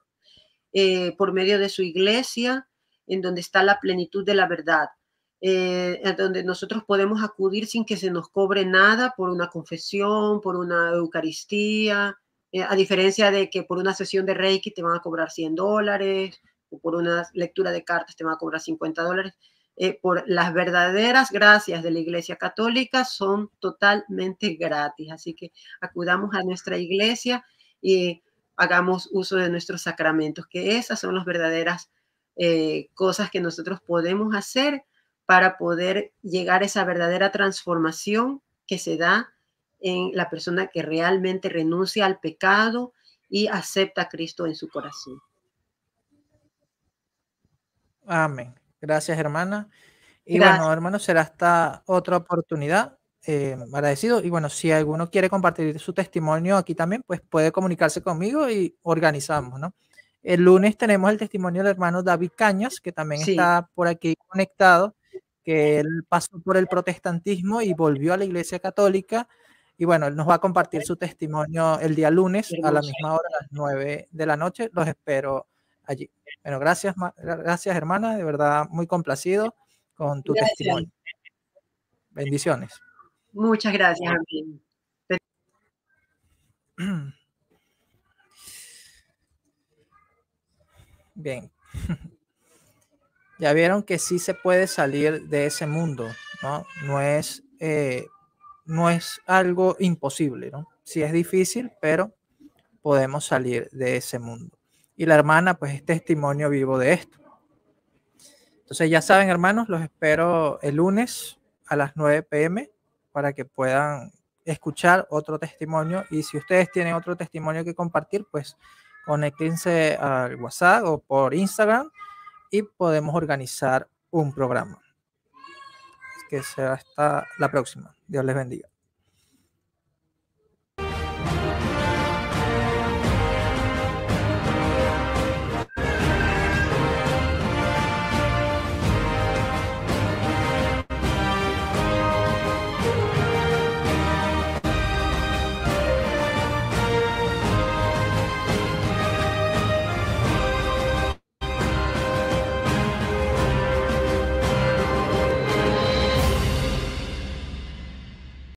eh, por medio de su iglesia, en donde está la plenitud de la verdad. Eh, donde nosotros podemos acudir sin que se nos cobre nada por una confesión, por una Eucaristía, eh, a diferencia de que por una sesión de Reiki te van a cobrar 100 dólares, o por una lectura de cartas te van a cobrar 50 dólares. Eh, por las verdaderas gracias de la Iglesia Católica son totalmente gratis. Así que acudamos a nuestra iglesia y hagamos uso de nuestros sacramentos, que esas son las verdaderas cosas que nosotros podemos hacer para poder llegar a esa verdadera transformación que se da en la persona que realmente renuncia al pecado y acepta a Cristo en su corazón. Amén. Gracias, hermana. Y bueno, hermano, será hasta otra oportunidad. Eh, agradecido. Y bueno, si alguno quiere compartir su testimonio aquí también, pues puede comunicarse conmigo y organizamos, ¿no? El lunes tenemos el testimonio del hermano David Cañas, que también está por aquí conectado que él pasó por el protestantismo y volvió a la Iglesia Católica. Y bueno, él nos va a compartir su testimonio el día lunes a la misma hora, a las 9 de la noche. Los espero allí. Bueno, gracias, gracias hermana, de verdad muy complacido con tu testimonio. Bendiciones. Muchas gracias. Bien, ya vieron que sí se puede salir de ese mundo, ¿no? No es, eh, no es algo imposible, ¿no? Sí es difícil, pero podemos salir de ese mundo. Y la hermana, pues, es testimonio vivo de esto. Entonces, ya saben, hermanos, los espero el lunes a las 9 pm para que puedan escuchar otro testimonio. Y si ustedes tienen otro testimonio que compartir, pues, conéctense al WhatsApp o por Instagram y podemos organizar un programa. que sea hasta la próxima. Dios les bendiga.